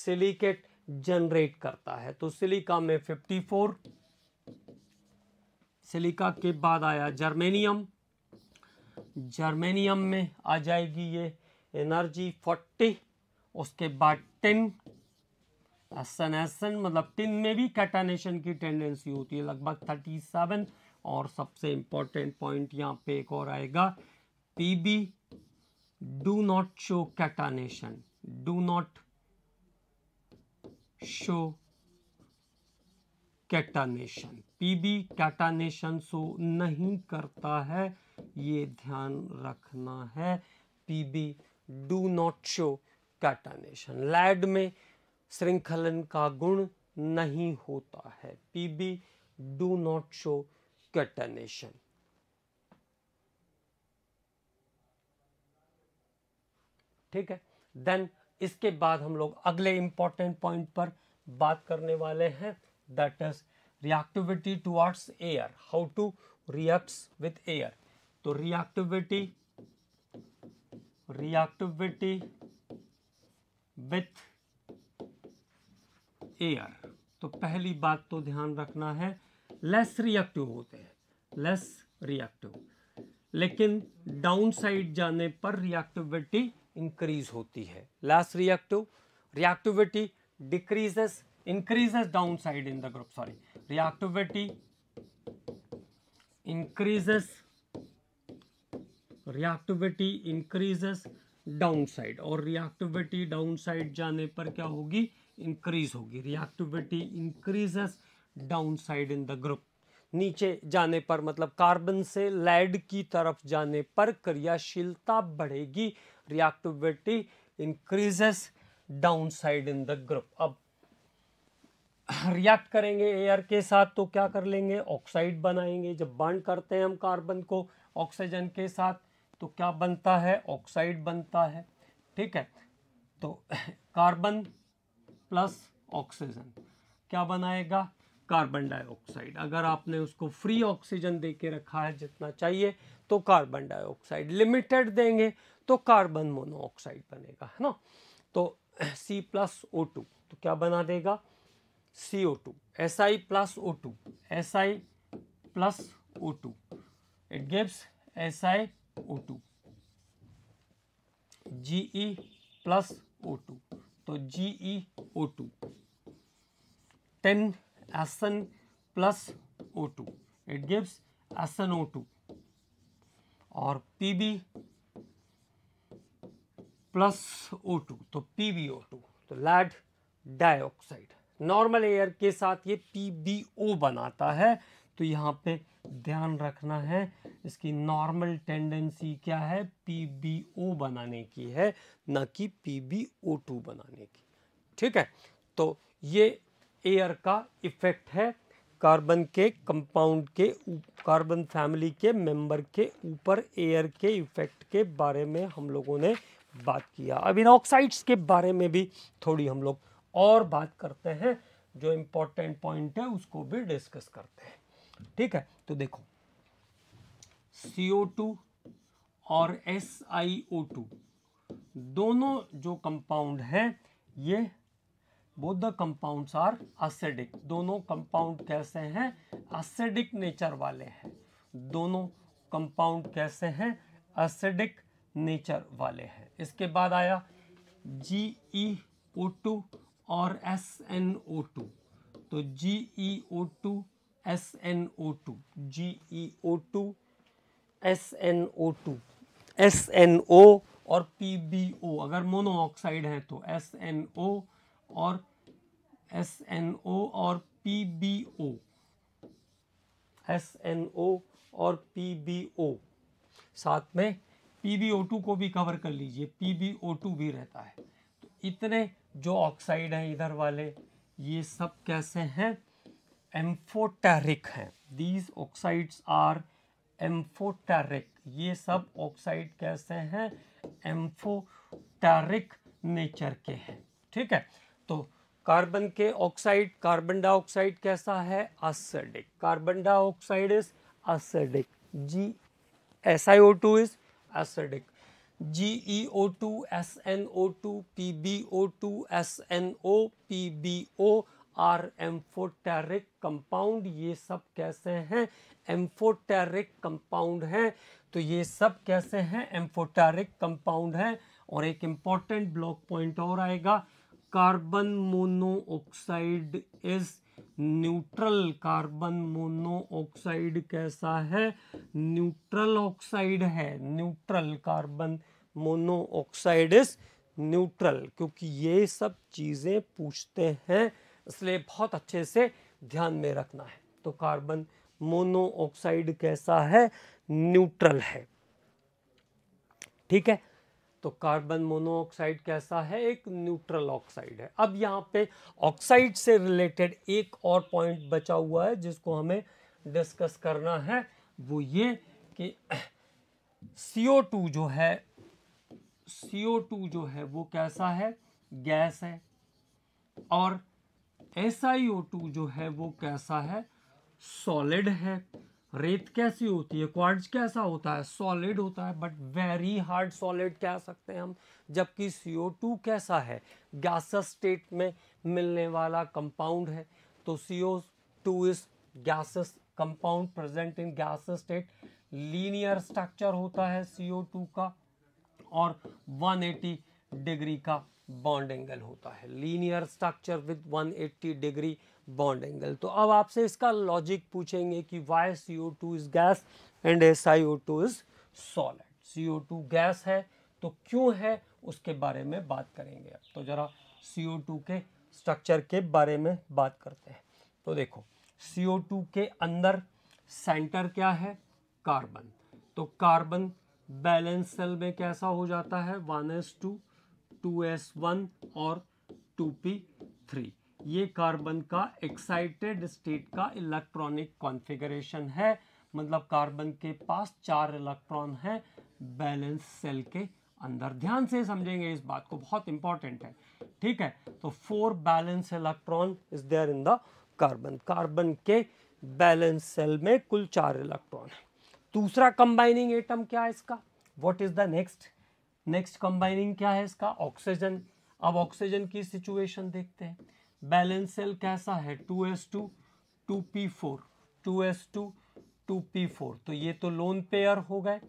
सिलिकेट जनरेट करता है तो सिलिका में 54 सिलिका के बाद आया जर्मेनियम जर्मेनियम में आ जाएगी ये एनर्जी उसके बाद टिन एसन मतलब टिन में भी कैटानेशन की टेंडेंसी होती है लगभग थर्टी सेवन और सबसे इंपॉर्टेंट पॉइंट यहाँ पे एक और आएगा PB do not show catenation do not show catenation PB catenation show नहीं करता है ये ध्यान रखना है PB do not show catenation lead में श्रृंखलन का गुण नहीं होता है PB do not show catenation ठीक है देन इसके बाद हम लोग अगले इंपॉर्टेंट पॉइंट पर बात करने वाले हैं that is reactivity towards air how to reacts with air तो रिएक्टिविटी रिएक्टिविटी विथ एयर तो पहली बात तो ध्यान रखना है लेस रिएक्टिव होते हैं लेस रिएक्टिव लेकिन डाउन साइड जाने पर रिएक्टिविटी इंक्रीज होती है less reactive reactivity decreases down side in the group sorry reactivity increases reactivity increases down side और रिएक्टिविटी डाउन साइड जाने पर क्या होगी इंक्रीज होगी reactivity increases down side in the group नीचे जाने पर मतलब कार्बन से लेड की तरफ जाने पर क्रियाशीलता बढ़ेगी reactivity increases down side in the group अब रिएक्ट करेंगे एयर के साथ तो क्या कर लेंगे ऑक्साइड बनाएंगे जब बर्न करते हैं हम कार्बन को ऑक्सीजन के साथ तो क्या बनता है ऑक्साइड बनता है ठीक है तो कार्बन प्लस ऑक्सीजन क्या बनाएगा कार्बन डाइऑक्साइड अगर आपने उसको फ्री ऑक्सीजन दे के रखा है जितना चाहिए तो कार्बन डाइऑक्साइड लिमिटेड देंगे तो कार्बन मोनोऑक्साइड बनेगा है ना तो सी प्लस ओ टू तो क्या बना देगा C O two S I plus O two S I plus O two it gives S I O two G E plus O two तो G E O two ten N plus O two it gives N O two और P B plus O two तो P B O two तो lead dioxide normal air के साथ ये P B ओ बनाता है तो यहाँ पे ध्यान रखना है इसकी नॉर्मल टेंडेंसी क्या है पी बनाने की है ना कि पी बनाने की ठीक है तो ये एयर का इफेक्ट है कार्बन के कंपाउंड के कार्बन फैमिली के मेंबर के ऊपर एयर के इफेक्ट के बारे में हम लोगों ने बात किया अब इन ऑक्साइड्स के बारे में भी थोड़ी हम लोग और बात करते हैं जो इम्पोर्टेंट पॉइंट है उसको भी डिस्कस करते हैं ठीक है तो देखो सी ओ टू और एस आई ओ टू दोनों जो कंपाउंड हैं ये both the compounds are acidic दोनों कंपाउंड कैसे हैं एसिडिक नेचर वाले हैं दोनों कंपाउंड कैसे हैं एसिडिक नेचर वाले हैं इसके बाद आया जी ई ओ टू और एस एन ओ टू तो G E O two S N O two G S N O two S N O और पी बी ओ अगर मोनोऑक्साइड है तो एस एन ओ और एस एन ओ और P B O S N O और P B ओ साथ में P B O to को भी कवर कर लीजिए पी बी ओ टू भी रहता है तो इतने जो ऑक्साइड हैं इधर वाले ये सब कैसे हैं एम्फोटेरिक हैं दीज ऑक्साइड्स आर एम्फोटारिक ये सब ऑक्साइड कैसे हैं एम्फोटारिक नेचर के हैं ठीक है तो कार्बन के ऑक्साइड कार्बन डाइऑक्साइड कैसा है acidic carbon dioxide is acidic G S I O two is acidic G E O two S N O two P B O two S N O P B O are amphoteric compound ये सब कैसे हैं amphoteric compound हैं तो ये सब कैसे हैं एम्फोटेरिक कंपाउंड हैं और एक इम्पॉर्टेंट ब्लॉक पॉइंट और आएगा carbon monoxide is neutral carbon monoxide कैसा है न्यूट्रल ऑक्साइड है neutral carbon monoxide is neutral क्योंकि ये सब चीज़ें पूछते हैं इसलिए बहुत अच्छे से ध्यान में रखना है तो कार्बन मोनोऑक्साइड कैसा है न्यूट्रल है ठीक है तो कार्बन मोनोऑक्साइड कैसा है एक न्यूट्रल ऑक्साइड है अब यहाँ पे ऑक्साइड से रिलेटेड एक और पॉइंट बचा हुआ है जिसको हमें डिस्कस करना है वो ये कि CO2 जो है CO2 जो है वो कैसा है गैस है और एस आई ओ टू जो है वो कैसा है सॉलिड है रेत कैसी होती है क्वार्ट्ज कैसा होता है सॉलिड होता है बट वेरी हार्ड सॉलिड कह सकते हैं हम जबकि सी ओ टू कैसा है गैस स्टेट में मिलने वाला कंपाउंड है तो C O two is gas compound present in gas state linear structure होता है सी ओ टू का और 180 डिग्री का बॉन्ड एंगल होता है linear structure with 180 degree bond angle तो अब आपसे इसका लॉजिक पूछेंगे कि why C O two is gas and S I O two is solid C O two gas है तो क्यों है उसके बारे में बात करेंगे अब तो ज़रा सी ओ टू के स्ट्रक्चर के बारे में बात करते हैं तो देखो सी ओ टू के अंदर सेंटर क्या है कार्बन तो कार्बन बैलेंस सेल में कैसा हो जाता है वन एस टू 2s1 और 2p3 ये कार्बन का एक्साइटेड स्टेट का इलेक्ट्रॉनिक कॉन्फ़िगरेशन है मतलब कार्बन के पास चार इलेक्ट्रॉन हैं बैलेंस सेल के अंदर ध्यान से समझेंगे इस बात को बहुत इंपॉर्टेंट है ठीक है तो four valence electron is there in the carbon carbon के बैलेंस सेल में कुल चार इलेक्ट्रॉन है दूसरा कंबाइनिंग एटम क्या है इसका what is the next next combining क्या है इसका ऑक्सीजन अब ऑक्सीजन की सिचुएशन देखते हैं बैलेंस सेल कैसा है two S two two P four two S two two P four तो ये तो लोन पेयर हो गए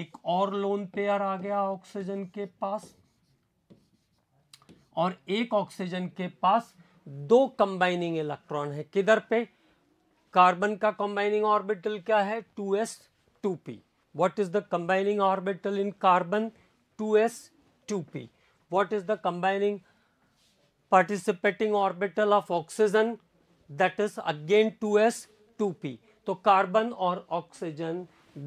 एक और लोन पेयर आ गया ऑक्सीजन के पास और एक ऑक्सीजन के पास दो कंबाइनिंग इलेक्ट्रॉन है किधर पे कार्बन का कंबाइनिंग ऑर्बिटल क्या है two S two P What is the combining orbital in carbon? 2s, 2p. What is the combining participating orbital of oxygen? That is again 2s, 2p. to carbon or oxygen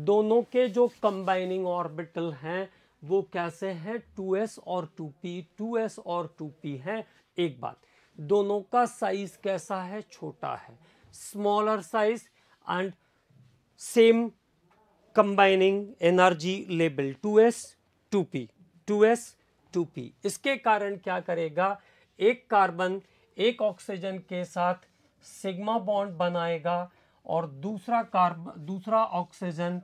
दोनों के जो combining orbital हैं वो कैसे हैं 2s और 2p 2s और 2p हैं एक बात दोनों का साइज कैसा है छोटा है smaller size and same combining energy लेबल 2s 2p 2s 2p इसके कारण क्या करेगा एक कार्बन एक ऑक्सीजन के साथ सिग्मा बॉन्ड बनाएगा और दूसरा कार्बन दूसरा ऑक्सीजन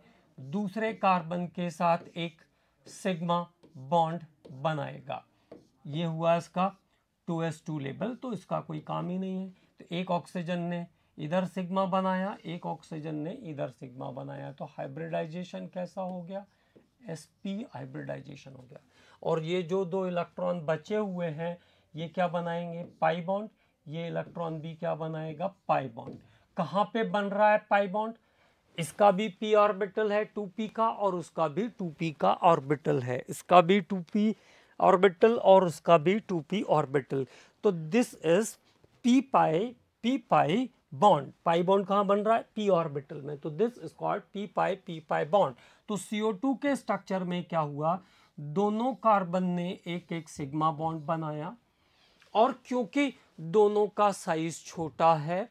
दूसरे कार्बन के साथ एक सिग्मा बॉन्ड बनाएगा ये हुआ इसका 2s2 लेबल तो इसका कोई काम ही नहीं है तो एक ऑक्सीजन ने इधर सिग्मा बनाया एक ऑक्सीजन ने इधर सिग्मा बनाया तो हाइब्रिडाइजेशन कैसा हो गया एस पी हाइब्रिडाइजेशन हो गया और ये जो दो इलेक्ट्रॉन बचे हुए हैं ये क्या बनाएंगे पाई बॉन्ड ये इलेक्ट्रॉन भी क्या बनाएगा पाई बॉन्ड कहाँ पे बन रहा है पाई बॉन्ड इसका भी पी ऑर्बिटल है 2p का और उसका भी 2p का ऑर्बिटल है इसका भी 2p ऑर्बिटल और उसका भी 2p ऑर्बिटल तो this is p pi p pi bond pi bond कहाँ बन रहा है पी ऑर्बिटल में तो this is called P pi P pi bond तो सीओ टू के स्ट्रक्चर में क्या हुआ दोनों कार्बन ने एक एक सिग्मा बॉन्ड बनाया और क्योंकि दोनों का साइज छोटा है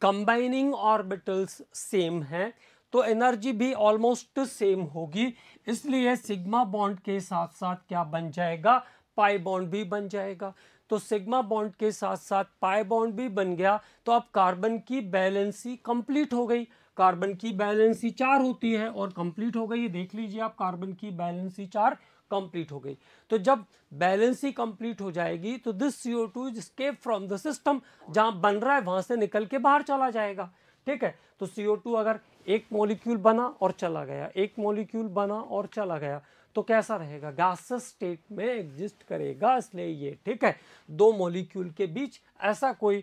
कंबाइनिंग ऑर्बिटल्स सेम है तो एनर्जी भी ऑलमोस्ट सेम होगी इसलिए सिग्मा बॉन्ड के साथ साथ क्या बन जाएगा पाई बॉन्ड भी बन जाएगा तो सिग्मा बॉन्ड के साथ साथ पाए बॉन्ड भी बन गया तो अब कार्बन की बैलेंसी कंप्लीट हो गई कार्बन की बैलेंसी चार होती है और कंप्लीट हो गई देख लीजिए आप कार्बन की बैलेंसी चार कंप्लीट हो गई तो जब बैलेंसी कंप्लीट हो जाएगी तो this CO two is escape from the system जहां बन रहा है वहां से निकल के बाहर चला जाएगा ठीक है तो सीओ टू अगर एक मॉलिक्यूल बना और चला गया एक मॉलिक्यूल बना और चला गया तो कैसा रहेगा गैसेस स्टेट में एग्जिस्ट करेगा इसलिए ये ठीक है दो मॉलिक्यूल के बीच ऐसा कोई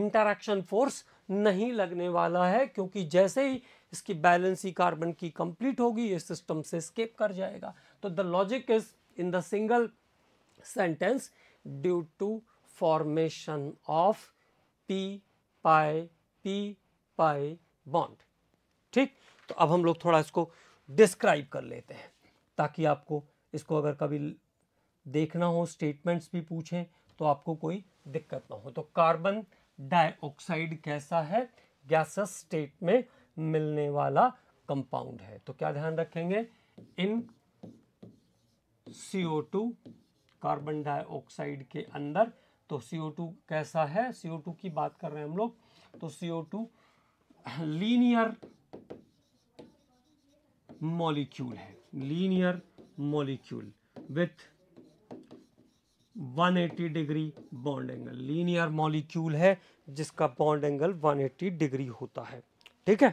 इंटरक्शन फोर्स नहीं लगने वाला है क्योंकि जैसे ही इसकी बैलेंस कार्बन की कंप्लीट होगी ये सिस्टम से स्केप कर जाएगा तो the logic is in the single sentence due to formation of P pi P pi bond ठीक तो अब हम लोग थोड़ा इसको डिस्क्राइब कर लेते हैं ताकि आपको इसको अगर कभी देखना हो स्टेटमेंट्स भी पूछें तो आपको कोई दिक्कत ना हो तो कार्बन डाइऑक्साइड कैसा है गैसस स्टेट में मिलने वाला कंपाउंड है तो क्या ध्यान रखेंगे इन CO2 कार्बन डाइऑक्साइड के अंदर तो CO2 कैसा है CO2 की बात कर रहे हैं हम लोग तो CO2 लीनियर मॉलिक्यूल है linear molecule with 180 degree bond angle linear molecule है जिसका बॉन्ड एंगल 180 डिग्री होता है ठीक है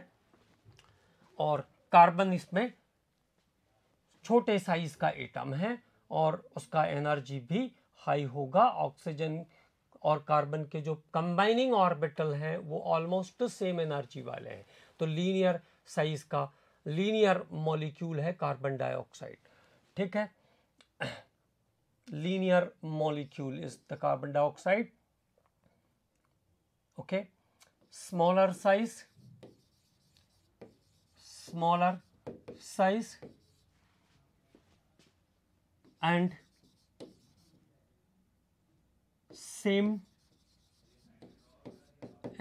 और कार्बन इसमें छोटे साइज का एटम है और उसका एनर्जी भी हाई होगा ऑक्सीजन और कार्बन के जो कंबाइनिंग ऑर्बिटल हैं वो ऑलमोस्ट सेम एनर्जी वाले हैं तो लीनियर साइज का लीनियर मॉलिक्यूल है कार्बन डाइऑक्साइड ठीक है linear molecule is the carbon dioxide okay smaller size smaller size and same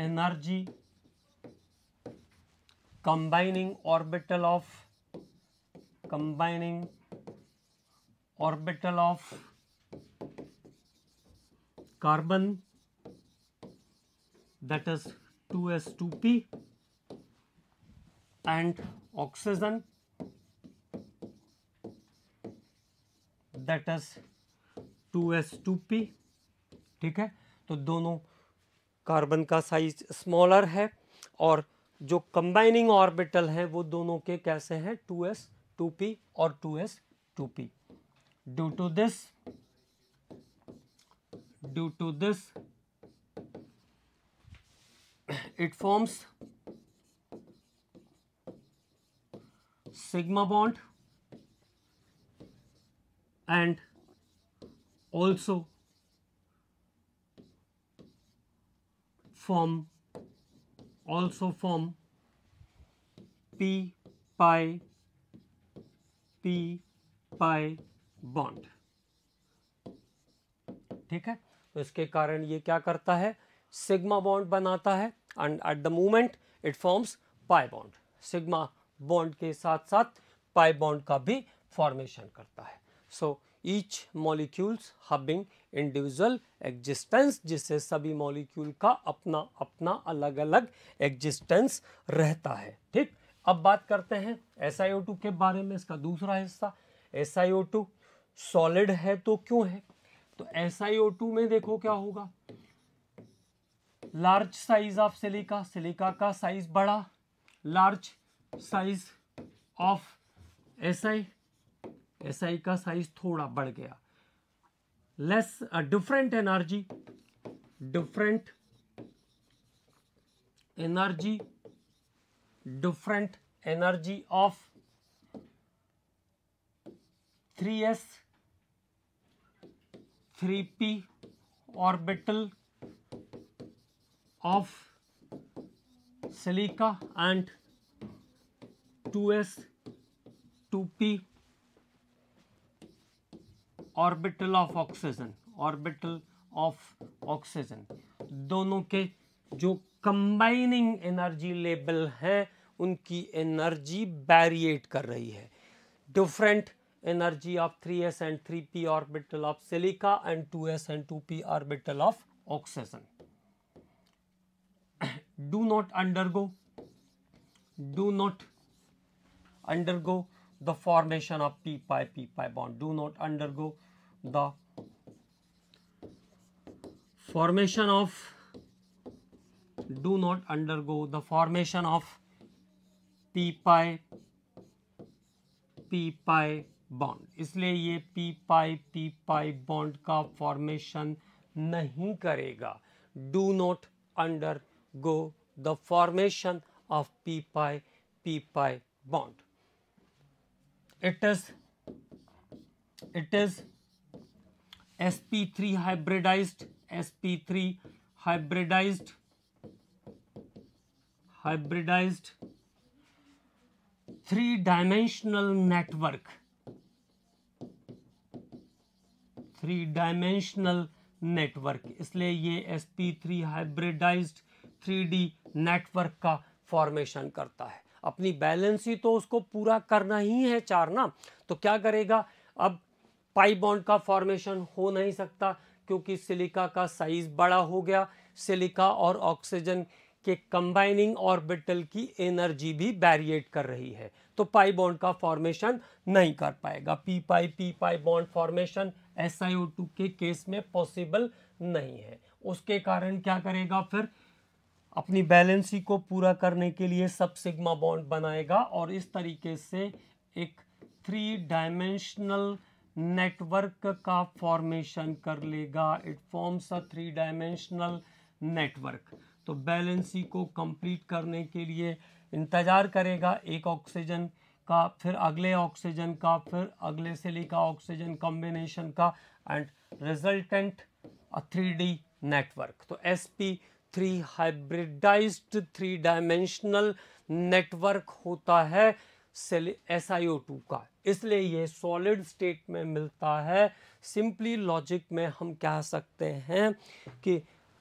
energy combining orbital of combining orbital of carbon that is 2s2p and oxygen that is 2s2p ठीक है तो दोनों carbon का size smaller है और जो combining orbital हैं वो दोनों के कैसे हैं 2s 2p और 2s 2p due to this due to this it forms sigma bond and also form also form P pi P pi bond ठीक है तो इसके कारण ये क्या करता है सिग्मा बॉन्ड बनाता है and at the moment it forms pi bond sigma bond के साथ साथ पाई बॉन्ड का भी फॉर्मेशन करता है so each molecules having individual existence जिसे सभी मॉलिक्यूल का अपना अपना अलग अलग एग्जिस्टेंस रहता है ठीक अब बात करते हैं एस के बारे में इसका दूसरा हिस्सा एस सॉलिड है तो क्यों है तो एस में देखो क्या होगा large size of silica silica का साइज बड़ा large size of S I S I का साइज थोड़ा बढ़ गया less a uh, different energy different energy different energy of 3s 3p orbital of silica and 2s 2p orbital of oxygen orbital of oxygen दोनों के जो combining energy level हैं उनकी energy बैरिएट कर रही है different energy of three s and three p orbital of silica and two s and two p orbital of oxygen do not undergo do not undergo the formation of p pi p pi bond do not undergo the formation of do not undergo the formation of p pi p pi bond इसलिए ये p pi P pi bond का formation नहीं करेगा do not undergo the formation of p pi P pi bond it is it is sp3 hybridized sp3 hybridized hybridized three dimensional network three dimensional network इसलिए ये s p three hybridized three network का formation करता है अपनी balance ही तो उसको पूरा करना ही है चार ना तो क्या करेगा अब पाई बॉन्ड का फॉर्मेशन हो नहीं सकता क्योंकि सिलिका का साइज बड़ा हो गया सिलिका और ऑक्सीजन के कंबाइनिंग ऑर्बिटल की एनर्जी भी बैरिएट कर रही है तो पाई बॉन्ड का फॉर्मेशन नहीं कर पाएगा p pi P pi bond formation s के केस में पॉसिबल नहीं है उसके कारण क्या करेगा फिर अपनी बैलेंसी को पूरा करने के लिए सब सिग्मा बॉन्ड बनाएगा और इस तरीके से एक थ्री डायमेंशनल नेटवर्क का फॉर्मेशन कर लेगा it forms a three dimensional network तो बैलेंसी को कंप्लीट करने के लिए इंतज़ार करेगा एक ऑक्सीजन का फिर अगले ऑक्सीजन का फिर अगले सिलिका ऑक्सीजन कॉम्बिनेशन का and resultant three D network तो s p three hybridized three dimensional network होता है सेल एस आई ओ टू का इसलिए यह सॉलिड स्टेट में मिलता है सिंपली लॉजिक में हम कह सकते हैं कि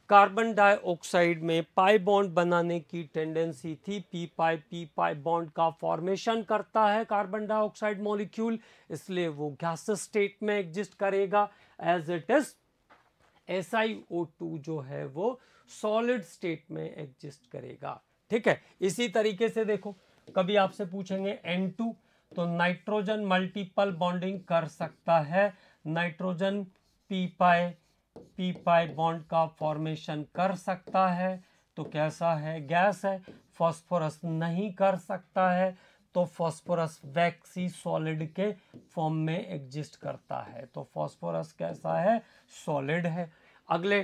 कार्बन डाइऑक्साइड में पाई बॉन्ड बनाने की टेंडेंसी थी p pi P pi bond का फॉर्मेशन करता है कार्बन डाइऑक्साइड मॉलिक्यूल इसलिए वो गैस स्टेट में एग्जिस्ट करेगा एज इट इज एस जो है वो सॉलिड स्टेट में एग्जिस्ट करेगा ठीक है इसी तरीके से देखो कभी आपसे पूछेंगे N2 तो नाइट्रोजन मल्टीपल बॉन्डिंग कर सकता है nitrogen p pi P pi bond का फॉर्मेशन कर सकता है तो कैसा है गैस है फॉस्फोरस नहीं कर सकता है तो फॉस्फोरस वैक्सी सॉलिड के फॉर्म में एग्जिस्ट करता है तो फॉस्फोरस कैसा है सॉलिड है अगले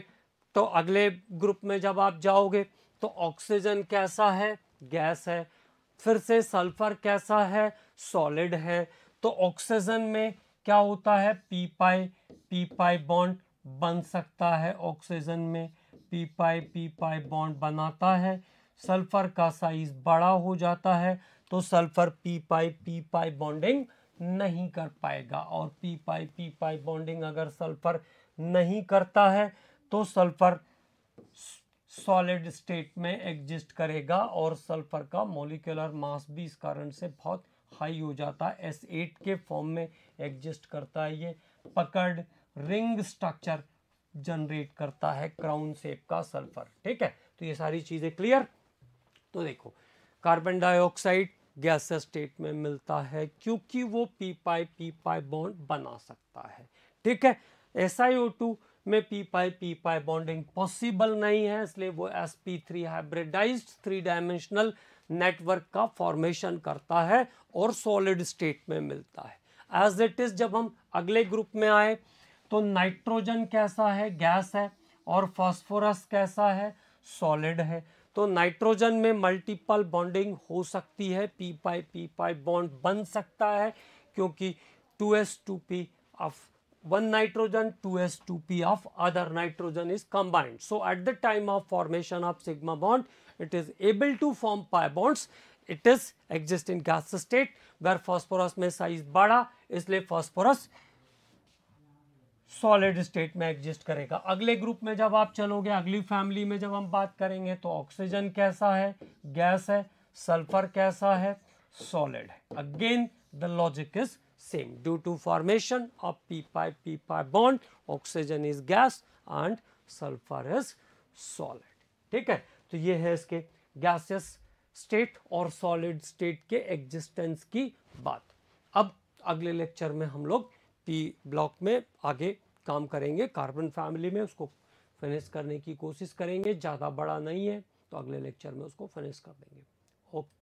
तो अगले ग्रुप में जब आप जाओगे तो ऑक्सीजन कैसा है गैस है फिर से सल्फर कैसा है सॉलिड है तो ऑक्सीजन में क्या होता है p pi P pi bond बन सकता है ऑक्सीजन में p pi P pi bond बनाता है सल्फर का साइज बड़ा हो जाता है तो sulphur p pi P pi bonding नहीं कर पाएगा और p pi P pi bonding अगर सल्फर नहीं करता है तो सल्फर सॉलिड स्टेट में एग्जिस्ट करेगा और सल्फर का मोलिकुलर मास भी इस कारण से बहुत हाई हो जाता है एस एट के फॉर्म में एग्जिस्ट करता है ये पकड़ रिंग स्ट्रक्चर जनरेट करता है क्राउन शेप का सल्फर ठीक है तो ये सारी चीज़ें क्लियर तो देखो कार्बन डाइऑक्साइड गैस स्टेट में मिलता है क्योंकि वो p pi P pi bond बना सकता है ठीक है एस में p pi P pi bonding possible नहीं है इसलिए वो s p three hybridize three dimensional network का फॉर्मेशन करता है और सॉलिड स्टेट में मिलता है एज इट इज़ जब हम अगले ग्रुप में आए तो नाइट्रोजन कैसा है गैस है और फॉस्फोरस कैसा है सॉलिड है तो नाइट्रोजन में मल्टीपल बॉन्डिंग हो सकती है p pi P pi bond बन सकता है क्योंकि two S two p of one nitrogen two S two p of other nitrogen is combined so at the time of formation of sigma bond it is able to form pi bonds it is exist in gas state where phosphorus में size बढ़ा इसलिए phosphorus solid state में exist करेगा अगले group में जब आप चलोगे अगली फैमिली में जब हम बात करेंगे तो ऑक्सीजन कैसा है गैस है सल्फर कैसा है सॉलिड है again the logic is same due to formation of p pi P pi bond oxygen is gas and sulphur is solid ठीक है तो ये है इसके गैसियस स्टेट और सॉलिड स्टेट के एग्जिस्टेंस की बात अब अगले लेक्चर में हम लोग पी ब्लॉक में आगे काम करेंगे कार्बन फैमिली में उसको फिनिश करने की कोशिश करेंगे ज़्यादा बड़ा नहीं है तो अगले लेक्चर में उसको फिनिश कर देंगे ओके